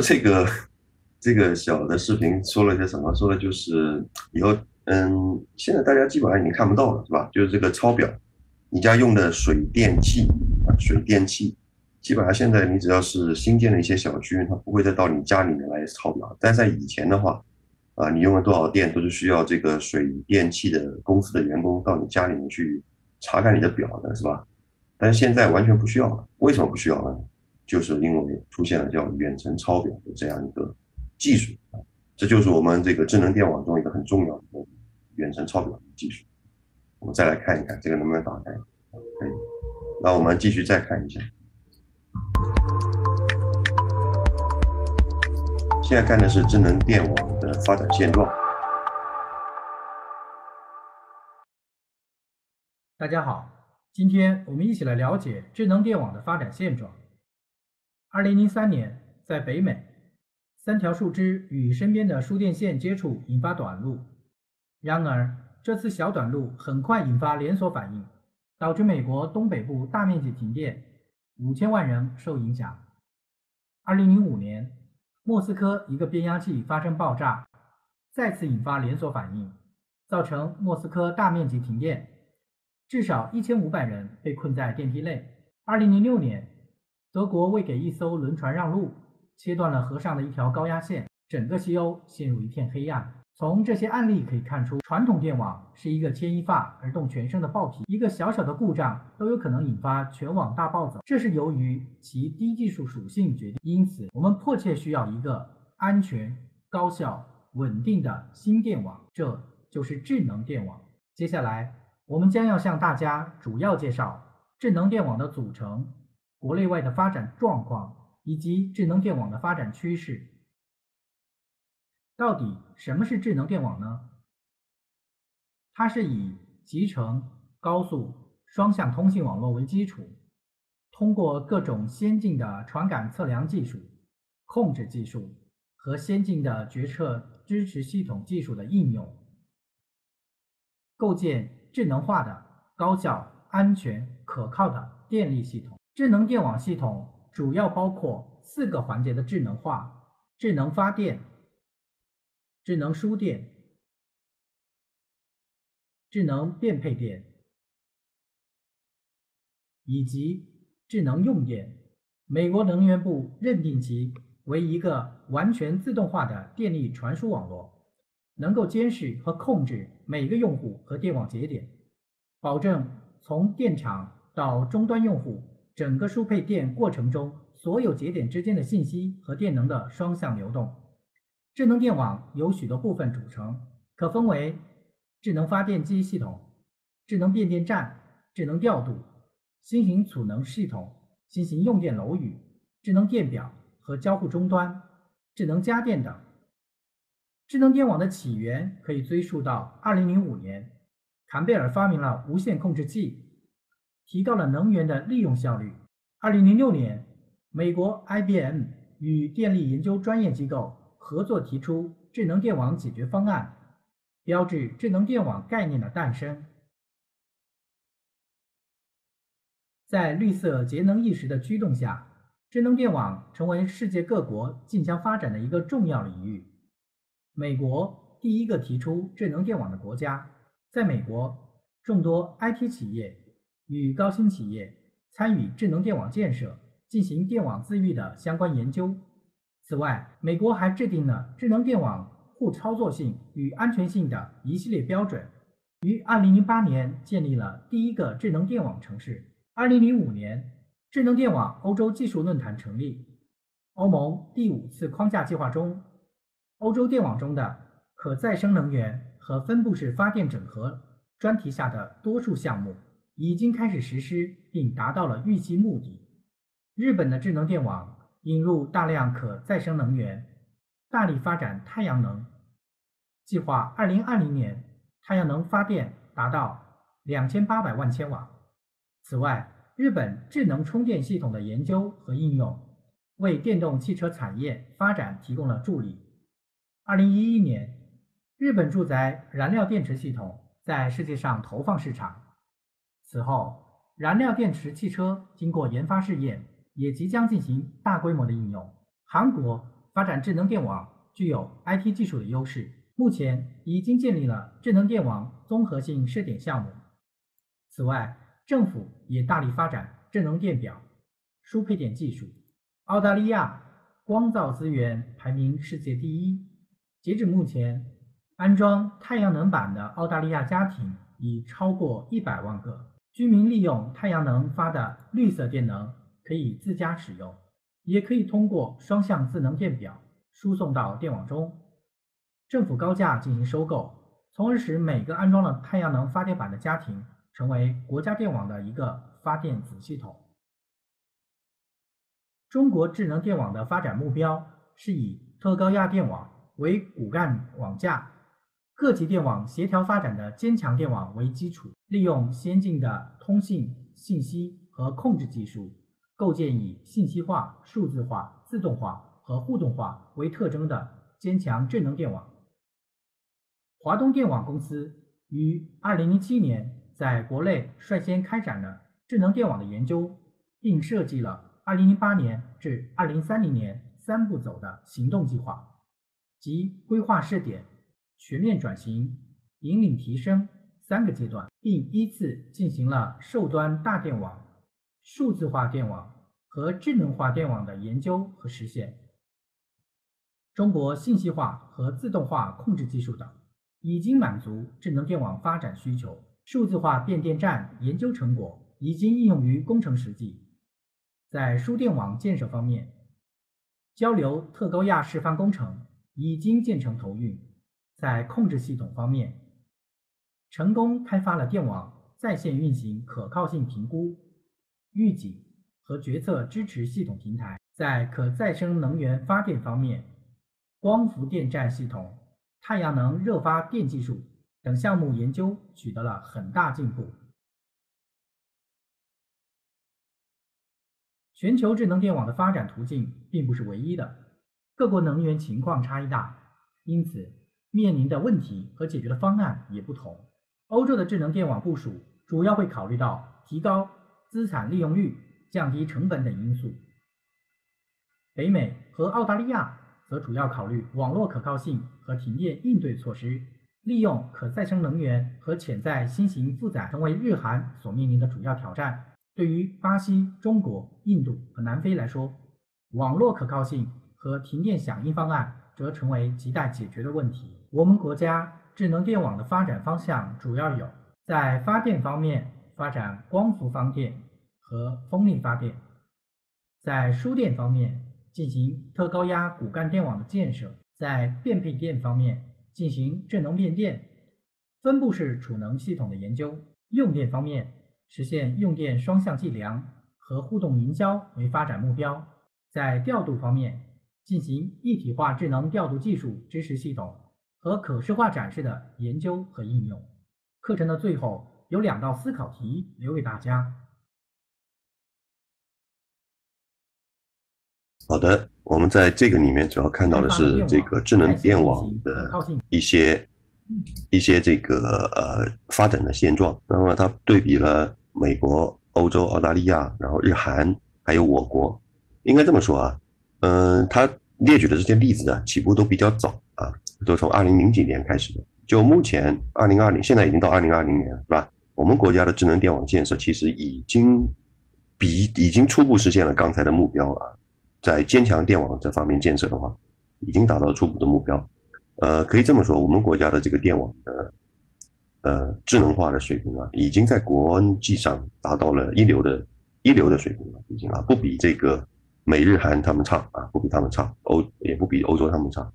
这个这个小的视频说了些什么？说的就是以后，嗯，现在大家基本上已经看不到了，是吧？就是这个抄表，你家用的水电气，水电气，基本上现在你只要是新建的一些小区，它不会再到你家里面来抄表。但在以前的话，啊，你用了多少电都是需要这个水电气的公司的员工到你家里面去查看你的表的，是吧？但是现在完全不需要了，为什么不需要呢？就是因为出现了叫远程抄表的这样一个技术，这就是我们这个智能电网中一个很重要的远程抄表技术。我们再来看一看，这个能不能打开？可以。那我们继续再看一下。现在看的是智能电网的发展现状。大家好，今天我们一起来了解智能电网的发展现状。二零零三年，在北美，三条树枝与身边的输电线接触，引发短路。然而，这次小短路很快引发连锁反应，导致美国东北部大面积停电，五千万人受影响。二零零五年，莫斯科一个变压器发生爆炸，再次引发连锁反应，造成莫斯科大面积停电，至少一千五百人被困在电梯内。二零零六年。德国为给一艘轮船让路，切断了河上的一条高压线，整个西欧陷入一片黑暗。从这些案例可以看出，传统电网是一个牵一发而动全身的暴脾，一个小小的故障都有可能引发全网大暴走。这是由于其低技术属性决定。因此，我们迫切需要一个安全、高效、稳定的新电网，这就是智能电网。接下来，我们将要向大家主要介绍智能电网的组成。国内外的发展状况以及智能电网的发展趋势。到底什么是智能电网呢？它是以集成高速双向通信网络为基础，通过各种先进的传感测量技术、控制技术和先进的决策支持系统技术的应用，构建智能化的、高效、安全、可靠的电力系统。智能电网系统主要包括四个环节的智能化：智能发电、智能输电、智能变配电以及智能用电。美国能源部认定其为一个完全自动化的电力传输网络，能够监视和控制每个用户和电网节点，保证从电厂到终端用户。整个输配电过程中，所有节点之间的信息和电能的双向流动。智能电网由许多部分组成，可分为智能发电机系统、智能变电站、智能调度、新型储能系统、新型用电楼宇、智能电表和交互终端、智能家电等。智能电网的起源可以追溯到2005年，坎贝尔发明了无线控制器。提高了能源的利用效率。二零零六年，美国 IBM 与电力研究专业机构合作提出智能电网解决方案，标志智能电网概念的诞生。在绿色节能意识的驱动下，智能电网成为世界各国竞相发展的一个重要领域。美国第一个提出智能电网的国家，在美国众多 IT 企业。与高新企业参与智能电网建设，进行电网自愈的相关研究。此外，美国还制定了智能电网互操作性与安全性的一系列标准。于2008年建立了第一个智能电网城市。2005年，智能电网欧洲技术论坛成立。欧盟第五次框架计划中，欧洲电网中的可再生能源和分布式发电整合专题下的多数项目。已经开始实施，并达到了预期目的。日本的智能电网引入大量可再生能源，大力发展太阳能，计划二零二零年太阳能发电达到两千八百万千瓦。此外，日本智能充电系统的研究和应用为电动汽车产业发展提供了助力。二零一一年，日本住宅燃料电池系统在世界上投放市场。此后，燃料电池汽车经过研发试验，也即将进行大规模的应用。韩国发展智能电网具有 IT 技术的优势，目前已经建立了智能电网综合性试点项目。此外，政府也大力发展智能电表、输配电技术。澳大利亚光造资源排名世界第一，截至目前，安装太阳能板的澳大利亚家庭已超过一百万个。居民利用太阳能发的绿色电能，可以自家使用，也可以通过双向智能电表输送到电网中，政府高价进行收购，从而使每个安装了太阳能发电板的家庭成为国家电网的一个发电子系统。中国智能电网的发展目标是以特高压电网为骨干网架，各级电网协调发展的坚强电网为基础。利用先进的通信、信息和控制技术，构建以信息化、数字化、自动化和互动化为特征的坚强智能电网。华东电网公司于二零零七年在国内率先开展了智能电网的研究，并设计了二零0八年至二零三零年三步走的行动计划，即规划试点、全面转型、引领提升三个阶段。并依次进行了受端大电网、数字化电网和智能化电网的研究和实现。中国信息化和自动化控制技术等已经满足智能电网发展需求，数字化变电站研究成果已经应用于工程实际。在输电网建设方面，交流特高压示范工程已经建成投运。在控制系统方面，成功开发了电网在线运行可靠性评估、预警和决策支持系统平台。在可再生能源发电方面，光伏电站系统、太阳能热发电技术等项目研究取得了很大进步。全球智能电网的发展途径并不是唯一的，各国能源情况差异大，因此面临的问题和解决的方案也不同。欧洲的智能电网部署主要会考虑到提高资产利用率、降低成本等因素。北美和澳大利亚则主要考虑网络可靠性和停电应对措施。利用可再生能源和潜在新型负载成为日韩所面临的主要挑战。对于巴西、中国、印度和南非来说，网络可靠性和停电响应方案则成为亟待解决的问题。我们国家。智能电网的发展方向主要有：在发电方面发展光伏发电和风力发电；在输电方面进行特高压骨干电网的建设；在变配电方面进行智能变电、分布式储能系统的研究；用电方面实现用电双向计量和互动营销为发展目标；在调度方面进行一体化智能调度技术支持系统。和可视化展示的研究和应用。课程的最后有两道思考题留给大家。好的，我们在这个里面主要看到的是这个智能电网的一些一些这个呃发展的现状。那么它对比了美国、欧洲、澳大利亚，然后日韩，还有我国。应该这么说啊，嗯，它列举的这些例子啊，起步都比较早啊。都从二零零几年开始的，就目前二零二零，现在已经到二零二零年了，是吧？我们国家的智能电网建设其实已经比已经初步实现了刚才的目标啊，在坚强电网这方面建设的话，已经达到初步的目标。呃，可以这么说，我们国家的这个电网的呃智能化的水平啊，已经在国际上达到了一流的、一流的水平了。已经啊，不比这个美日韩他们差啊，不比他们差，欧也不比欧洲他们差。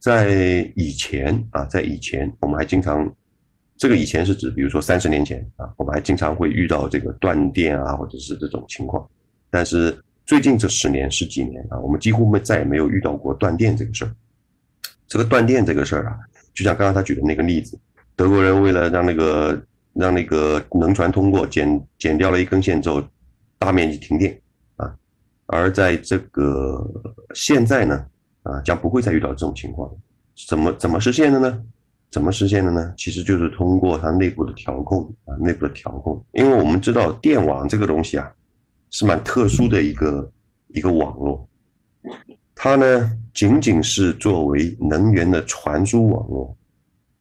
在以前啊，在以前，我们还经常，这个以前是指，比如说三十年前啊，我们还经常会遇到这个断电啊，或者是这种情况。但是最近这十年十几年啊，我们几乎没再也没有遇到过断电这个事儿。这个断电这个事儿啊，就像刚刚他举的那个例子，德国人为了让那个让那个轮船通过，剪剪掉了一根线之后，大面积停电啊。而在这个现在呢？啊，将不会再遇到这种情况。怎么怎么实现的呢？怎么实现的呢？其实就是通过它内部的调控啊，内部的调控。因为我们知道电网这个东西啊，是蛮特殊的一个一个网络。它呢，仅仅是作为能源的传输网络，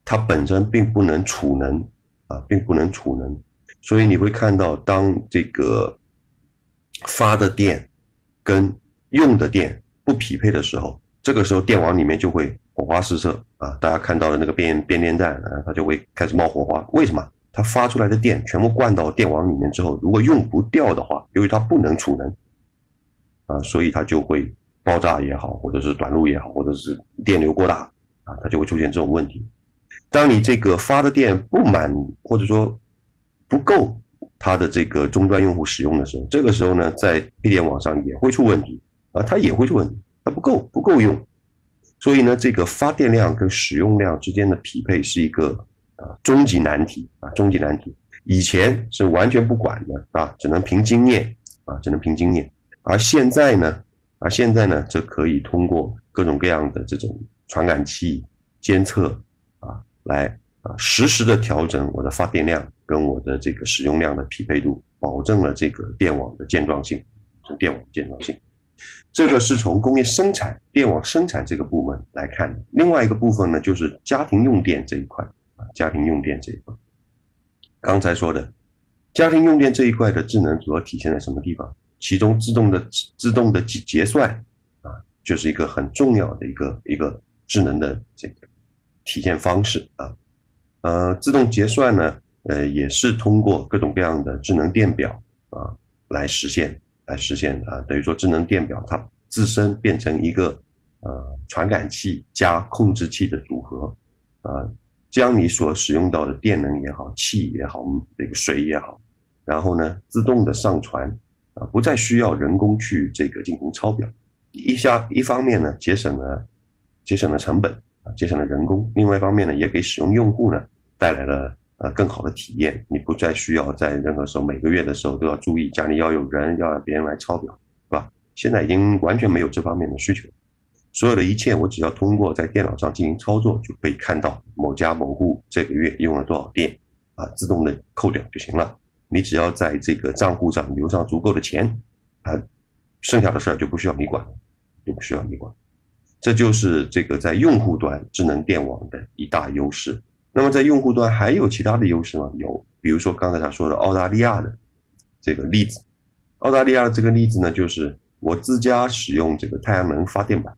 它本身并不能储能啊，并不能储能。所以你会看到，当这个发的电跟用的电不匹配的时候。这个时候电网里面就会火花四射啊！大家看到的那个变变电站啊，它就会开始冒火花。为什么？它发出来的电全部灌到电网里面之后，如果用不掉的话，由于它不能储能啊，所以它就会爆炸也好，或者是短路也好，或者是电流过大啊，它就会出现这种问题。当你这个发的电不满或者说不够它的这个终端用户使用的时候，这个时候呢，在配电网上也会出问题啊，它也会出问题。它不够，不够用，所以呢，这个发电量跟使用量之间的匹配是一个啊终极难题啊终极难题。以前是完全不管的啊，只能凭经验啊，只能凭经验。而现在呢，而现在呢，则可以通过各种各样的这种传感器监测啊，来啊实时的调整我的发电量跟我的这个使用量的匹配度，保证了这个电网的健壮性，电网健壮性。这个是从工业生产、电网生产这个部门来看的。另外一个部分呢，就是家庭用电这一块啊，家庭用电这一块。刚才说的，家庭用电这一块的智能主要体现在什么地方？其中自动的、自动的结结算啊，就是一个很重要的一个一个智能的这个体现方式啊。呃，自动结算呢，呃，也是通过各种各样的智能电表啊来实现。来实现啊，等于说智能电表它自身变成一个呃传感器加控制器的组合，啊，将你所使用到的电能也好、气也好、这个水也好，然后呢自动的上传，啊，不再需要人工去这个进行抄表。一下一方面呢节省了节省了成本啊，节省了人工，另外一方面呢也给使用用户呢带来了。呃，更好的体验，你不再需要在任何时候每个月的时候都要注意家里要有人，要让别人来抄表，是吧？现在已经完全没有这方面的需求，所有的一切我只要通过在电脑上进行操作就可以看到某家某户这个月用了多少电，啊，自动的扣掉就行了。你只要在这个账户上留上足够的钱，啊，剩下的事儿就不需要你管了，就不需要你管。这就是这个在用户端智能电网的一大优势。那么在用户端还有其他的优势吗？有，比如说刚才他说的澳大利亚的这个例子，澳大利亚的这个例子呢，就是我自家使用这个太阳能发电板，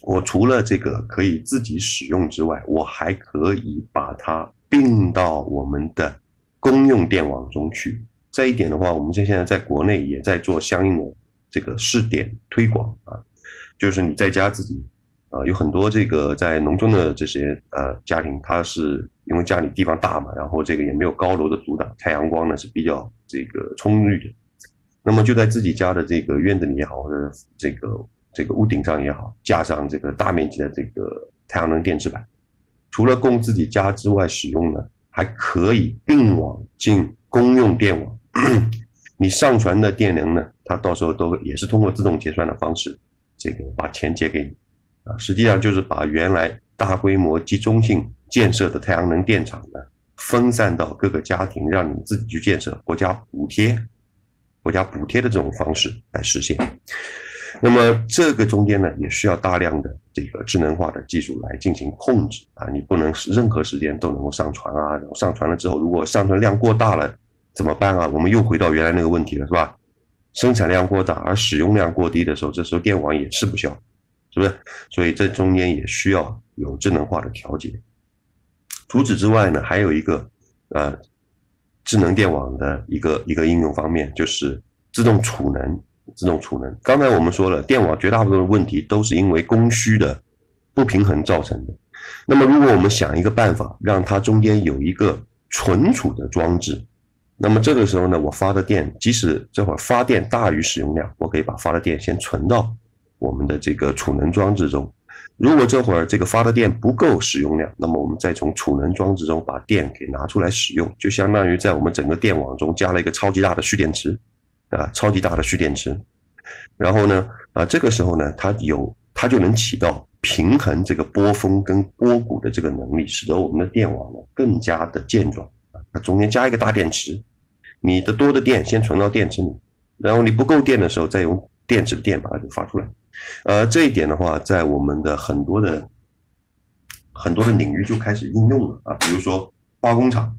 我除了这个可以自己使用之外，我还可以把它并到我们的公用电网中去。这一点的话，我们现现在在国内也在做相应的这个试点推广啊，就是你在家自己。啊，有很多这个在农村的这些呃家庭，他是因为家里地方大嘛，然后这个也没有高楼的阻挡，太阳光呢是比较这个充裕的。那么就在自己家的这个院子里也好，或者这个这个屋顶上也好，加上这个大面积的这个太阳能电池板，除了供自己家之外使用呢，还可以并网进公用电网。你上传的电能呢，它到时候都也是通过自动结算的方式，这个把钱结给你。啊，实际上就是把原来大规模集中性建设的太阳能电厂呢，分散到各个家庭，让你们自己去建设，国家补贴，国家补贴的这种方式来实现。那么这个中间呢，也需要大量的这个智能化的技术来进行控制啊，你不能任何时间都能够上传啊，上传了之后，如果上传量过大了，怎么办啊？我们又回到原来那个问题了，是吧？生产量过大而使用量过低的时候，这时候电网也吃不消。是不是？所以这中间也需要有智能化的调节。除此之外呢，还有一个呃，智能电网的一个一个应用方面，就是自动储能，自动储能。刚才我们说了，电网绝大部分的问题都是因为供需的不平衡造成的。那么，如果我们想一个办法，让它中间有一个存储的装置，那么这个时候呢，我发的电，即使这会儿发电大于使用量，我可以把发的电先存到。我们的这个储能装置中，如果这会儿这个发的电不够使用量，那么我们再从储能装置中把电给拿出来使用，就相当于在我们整个电网中加了一个超级大的蓄电池，啊，超级大的蓄电池。然后呢，啊，这个时候呢，它有它就能起到平衡这个波峰跟波谷的这个能力，使得我们的电网呢更加的健壮啊。它中间加一个大电池，你的多的电先存到电池里，然后你不够电的时候再用电池的电把它给发出来。呃，这一点的话，在我们的很多的很多的领域就开始应用了啊，比如说化工厂，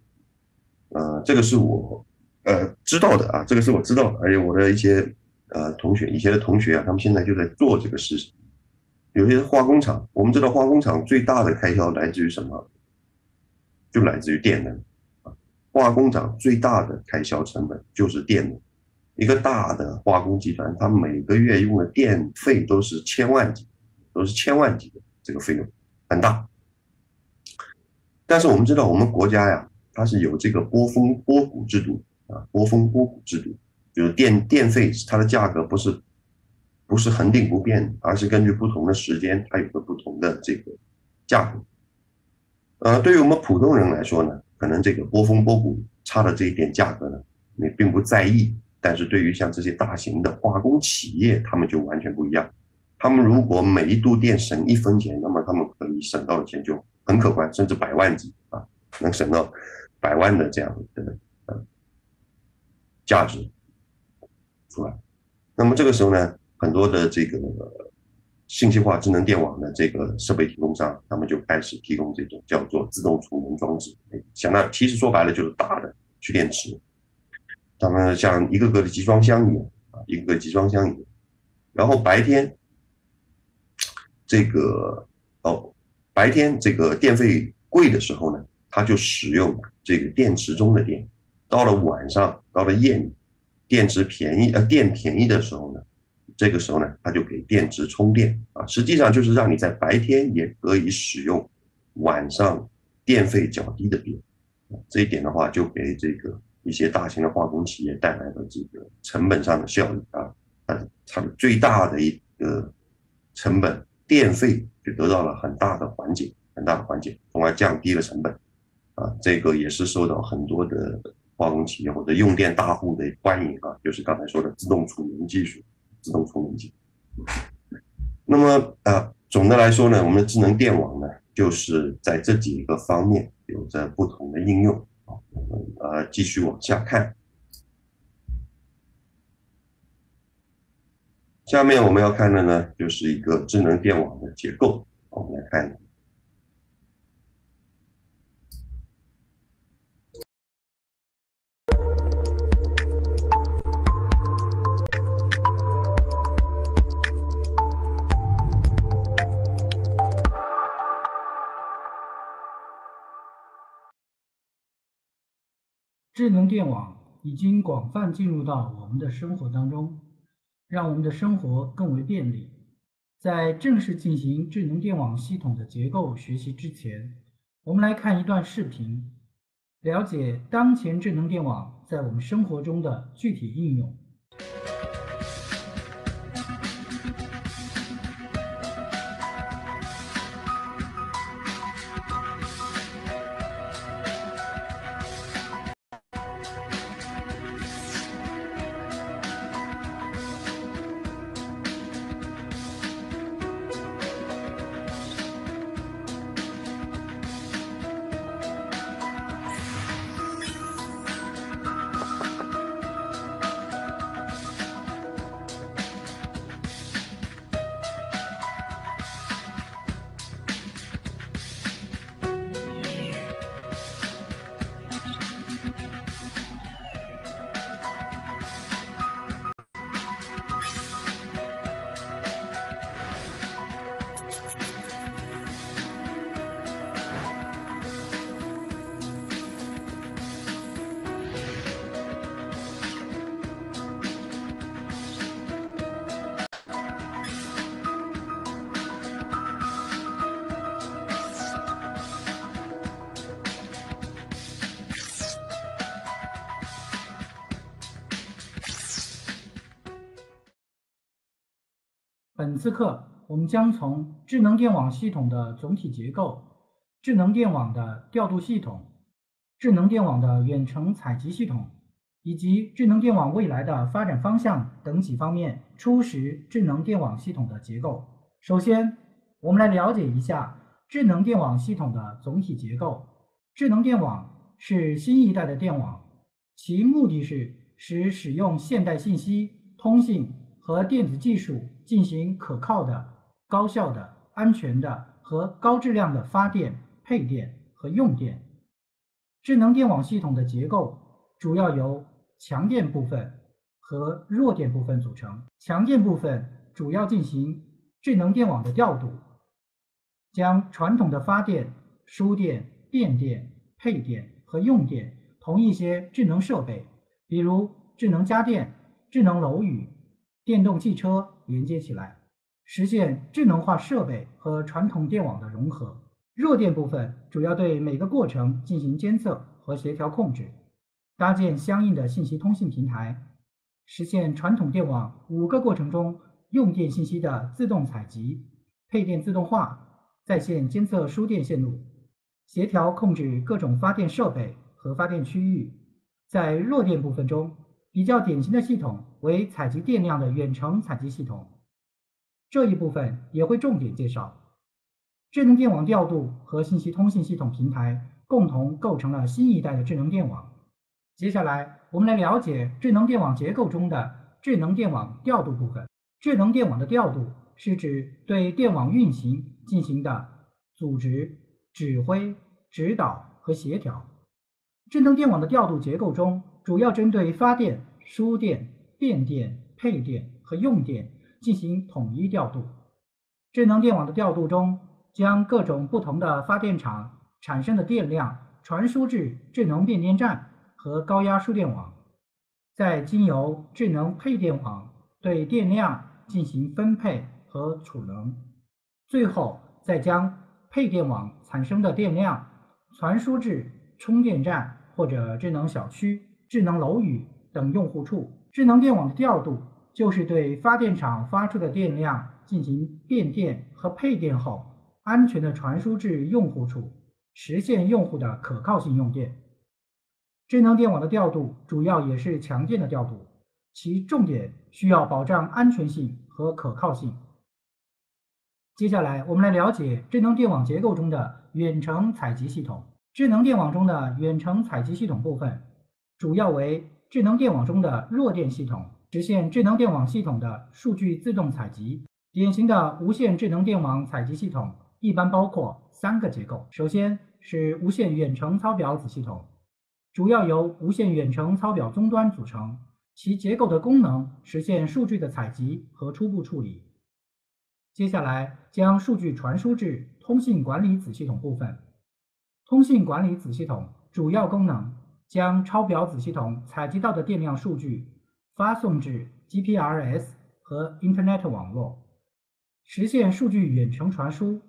呃，这个是我呃知道的啊，这个是我知道的，而且我的一些呃同学，以前的同学啊，他们现在就在做这个事。有些化工厂，我们知道化工厂最大的开销来自于什么？就来自于电能啊，化工厂最大的开销成本就是电能。一个大的化工集团，它每个月用的电费都是千万级，都是千万级的这个费用很大。但是我们知道，我们国家呀，它是有这个波峰波谷制度啊，波峰波谷制度，就是电电费它的价格不是不是恒定不变，而是根据不同的时间，它有个不同的这个价格。呃，对于我们普通人来说呢，可能这个波峰波谷差的这一点价格呢，你并不在意。但是对于像这些大型的化工企业，他们就完全不一样。他们如果每一度电省一分钱，那么他们可以省到的钱就很可观，甚至百万级啊，能省到百万的这样的呃价值，出来。那么这个时候呢，很多的这个信息化智能电网的这个设备提供商，他们就开始提供这种叫做自动储能装置，相当其实说白了就是大的蓄电池。咱们像一个个的集装箱一样啊，一个个集装箱一样。然后白天，这个哦，白天这个电费贵的时候呢，它就使用这个电池中的电。到了晚上，到了夜里，电池便宜呃电便宜的时候呢，这个时候呢，它就给电池充电啊。实际上就是让你在白天也可以使用晚上电费较低的电。这一点的话，就给这个。一些大型的化工企业带来的这个成本上的效益啊，它它的最大的一个成本电费就得到了很大的缓解，很大的缓解，从而降低了成本，啊，这个也是受到很多的化工企业或者用电大户的欢迎啊，就是刚才说的自动储能技术，自动储能技术。那么，啊，总的来说呢，我们的智能电网呢，就是在这几个方面有着不同的应用。我们呃继续往下看，下面我们要看的呢，就是一个智能电网的结构。我们来看。智能电网已经广泛进入到我们的生活当中，让我们的生活更为便利。在正式进行智能电网系统的结构学习之前，我们来看一段视频，了解当前智能电网在我们生活中的具体应用。此刻，我们将从智能电网系统的总体结构、智能电网的调度系统、智能电网的远程采集系统以及智能电网未来的发展方向等几方面，初识智能电网系统的结构。首先，我们来了解一下智能电网系统的总体结构。智能电网是新一代的电网，其目的是使使用现代信息通信和电子技术。进行可靠的、高效的、安全的和高质量的发电、配电和用电。智能电网系统的结构主要由强电部分和弱电部分组成。强电部分主要进行智能电网的调度，将传统的发电、输电、变电、配电和用电同一些智能设备，比如智能家电、智能楼宇、电动汽车。连接起来，实现智能化设备和传统电网的融合。弱电部分主要对每个过程进行监测和协调控制，搭建相应的信息通信平台，实现传统电网五个过程中用电信息的自动采集、配电自动化、在线监测输电线路、协调控制各种发电设备和发电区域。在弱电部分中。比较典型的系统为采集电量的远程采集系统，这一部分也会重点介绍。智能电网调度和信息通信系统平台共同构成了新一代的智能电网。接下来，我们来了解智能电网结构中的智能电网调度部分。智能电网的调度是指对电网运行进行的组织、指挥、指导和协调。智能电网的调度结构中。主要针对发电、输电、变电、配电和用电进行统一调度。智能电网的调度中，将各种不同的发电厂产生的电量传输至智能变电站和高压输电网，再经由智能配电网对电量进行分配和储能，最后再将配电网产生的电量传输至充电站或者智能小区。智能楼宇等用户处，智能电网的调度就是对发电厂发出的电量进行变电和配电后，安全的传输至用户处，实现用户的可靠性用电。智能电网的调度主要也是强电的调度，其重点需要保障安全性和可靠性。接下来，我们来了解智能电网结构中的远程采集系统。智能电网中的远程采集系统部分。主要为智能电网中的弱电系统实现智能电网系统的数据自动采集。典型的无线智能电网采集系统一般包括三个结构，首先是无线远程操表子系统，主要由无线远程操表终端组成，其结构的功能实现数据的采集和初步处理。接下来将数据传输至通信管理子系统部分。通信管理子系统主要功能。将抄表子系统采集到的电量数据发送至 GPRS 和 Internet 网络，实现数据远程传输。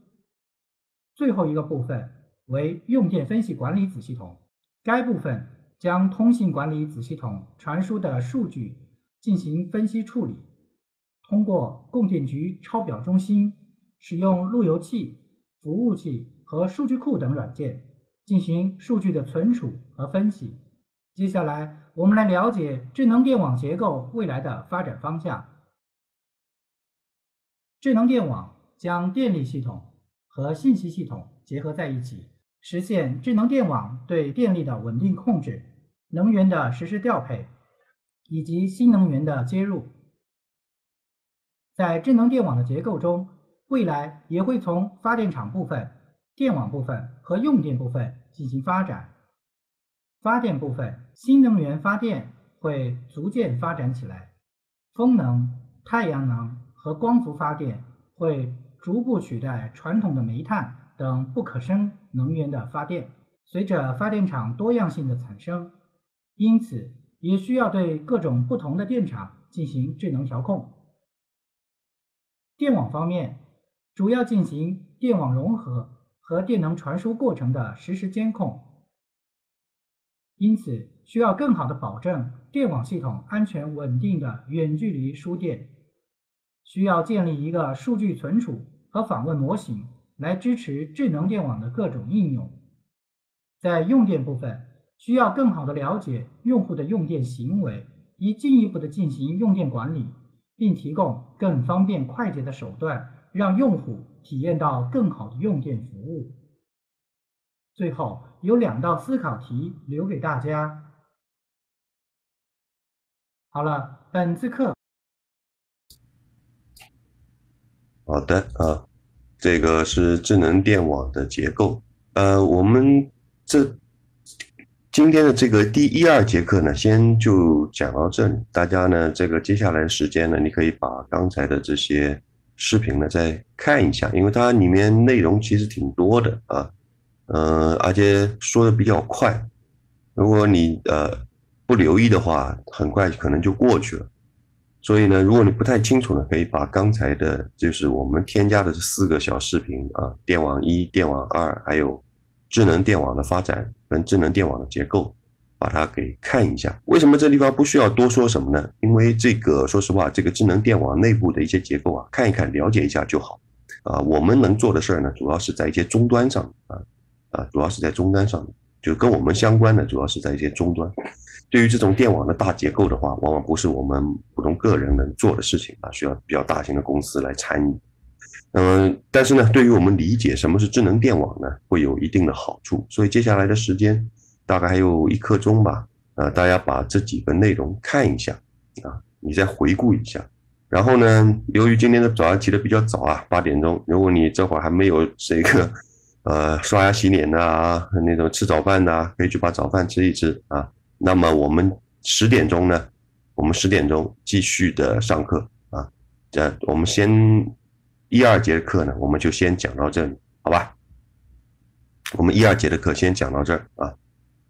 最后一个部分为用电分析管理子系统，该部分将通信管理子系统传输的数据进行分析处理，通过供电局抄表中心使用路由器、服务器和数据库等软件进行数据的存储。和分析。接下来，我们来了解智能电网结构未来的发展方向。智能电网将电力系统和信息系统结合在一起，实现智能电网对电力的稳定控制、能源的实时调配以及新能源的接入。在智能电网的结构中，未来也会从发电厂部分、电网部分和用电部分进行发展。发电部分，新能源发电会逐渐发展起来，风能、太阳能和光伏发电会逐步取代传统的煤炭等不可生能源的发电。随着发电厂多样性的产生，因此也需要对各种不同的电厂进行智能调控。电网方面，主要进行电网融合和电能传输过程的实时监控。因此，需要更好的保证电网系统安全稳定的远距离输电，需要建立一个数据存储和访问模型来支持智能电网的各种应用。在用电部分，需要更好的了解用户的用电行为，以进一步的进行用电管理，并提供更方便快捷的手段，让用户体验到更好的用电服务。最后有两道思考题留给大家。好了，本次课好的啊，这个是智能电网的结构。呃，我们这今天的这个第一二节课呢，先就讲到这里。大家呢，这个接下来时间呢，你可以把刚才的这些视频呢再看一下，因为它里面内容其实挺多的啊。嗯，而且说的比较快，如果你呃不留意的话，很快可能就过去了。所以呢，如果你不太清楚呢，可以把刚才的就是我们添加的这四个小视频啊，电网一、电网二，还有智能电网的发展跟智能电网的结构，把它给看一下。为什么这地方不需要多说什么呢？因为这个说实话，这个智能电网内部的一些结构啊，看一看、了解一下就好。啊，我们能做的事儿呢，主要是在一些终端上啊。啊，主要是在终端上，就跟我们相关的，主要是在一些终端。对于这种电网的大结构的话，往往不是我们普通个人能做的事情啊，需要比较大型的公司来参与。嗯，但是呢，对于我们理解什么是智能电网呢，会有一定的好处。所以接下来的时间大概还有一刻钟吧，啊，大家把这几个内容看一下啊，你再回顾一下。然后呢，由于今天的早上起得比较早啊，八点钟，如果你这会儿还没有这个。呃，刷牙洗脸呐，啊，那种吃早饭呐，可以去把早饭吃一吃啊。那么我们十点钟呢，我们十点钟继续的上课啊。这我们先一二节的课呢，我们就先讲到这里，好吧？我们一二节的课先讲到这儿啊，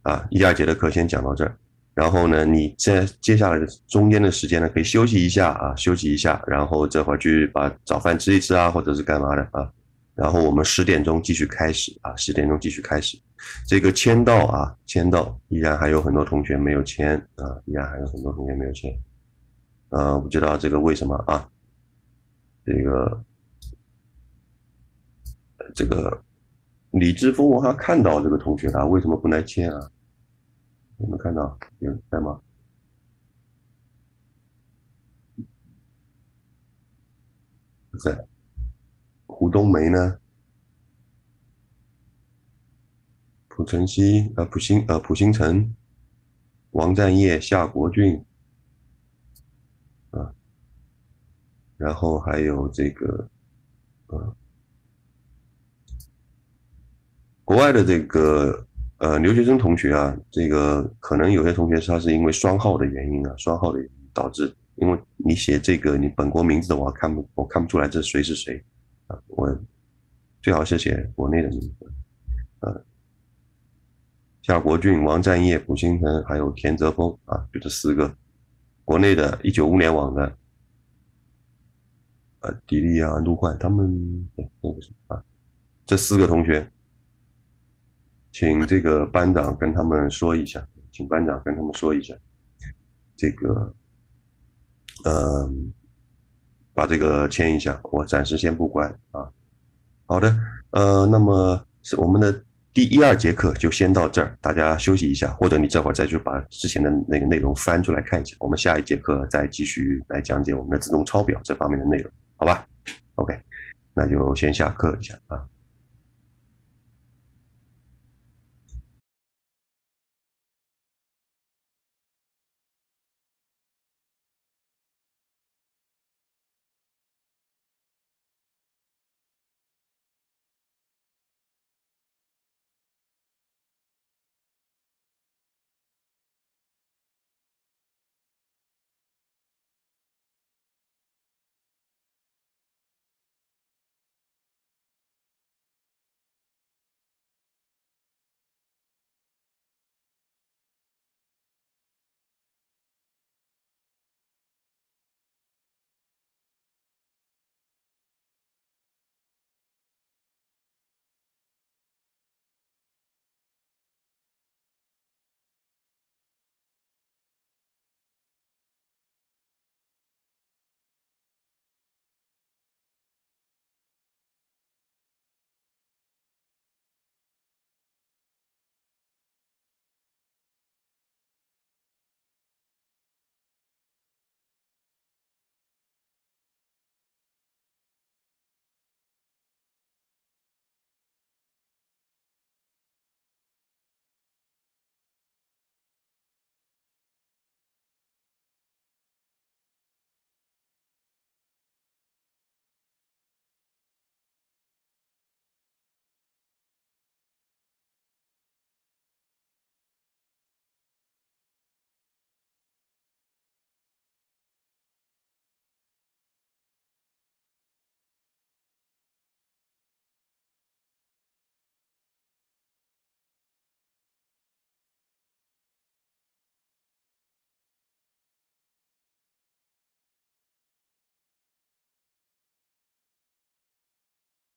啊，一二节的课先讲到这儿。然后呢，你在接下来的中间的时间呢，可以休息一下啊，休息一下，然后这会儿去把早饭吃一吃啊，或者是干嘛的啊？然后我们十点钟继续开始啊，十点钟继续开始，这个签到啊，签到依然还有很多同学没有签啊，依然还有很多同学没有签，啊，我不知道这个为什么啊，这个，这个李志峰，我好像看到这个同学他为什么不来签啊？有没有看到有人在吗？在。吴冬梅呢？蒲晨曦，呃，蒲新，呃，蒲星辰，王占业，夏国俊，啊，然后还有这个，啊，国外的这个呃留学生同学啊，这个可能有些同学他是因为双号的原因啊，双号的原因导致，因为你写这个你本国名字的话，看不我看不出来这谁是谁。我最好是写国内的名字，呃，夏国俊、王占业、蒲新成，还有田泽峰，啊，就这四个，国内的，一九物联网的，呃，迪丽啊、陆焕，他们，啊，这四个同学，请这个班长跟他们说一下，请班长跟他们说一下，这个，呃。把这个签一下，我暂时先不关啊。好的，呃，那么是我们的第一二节课就先到这儿，大家休息一下，或者你这会儿再去把之前的那个内容翻出来看一下。我们下一节课再继续来讲解我们的自动抄表这方面的内容，好吧？OK，那就先下课一下啊。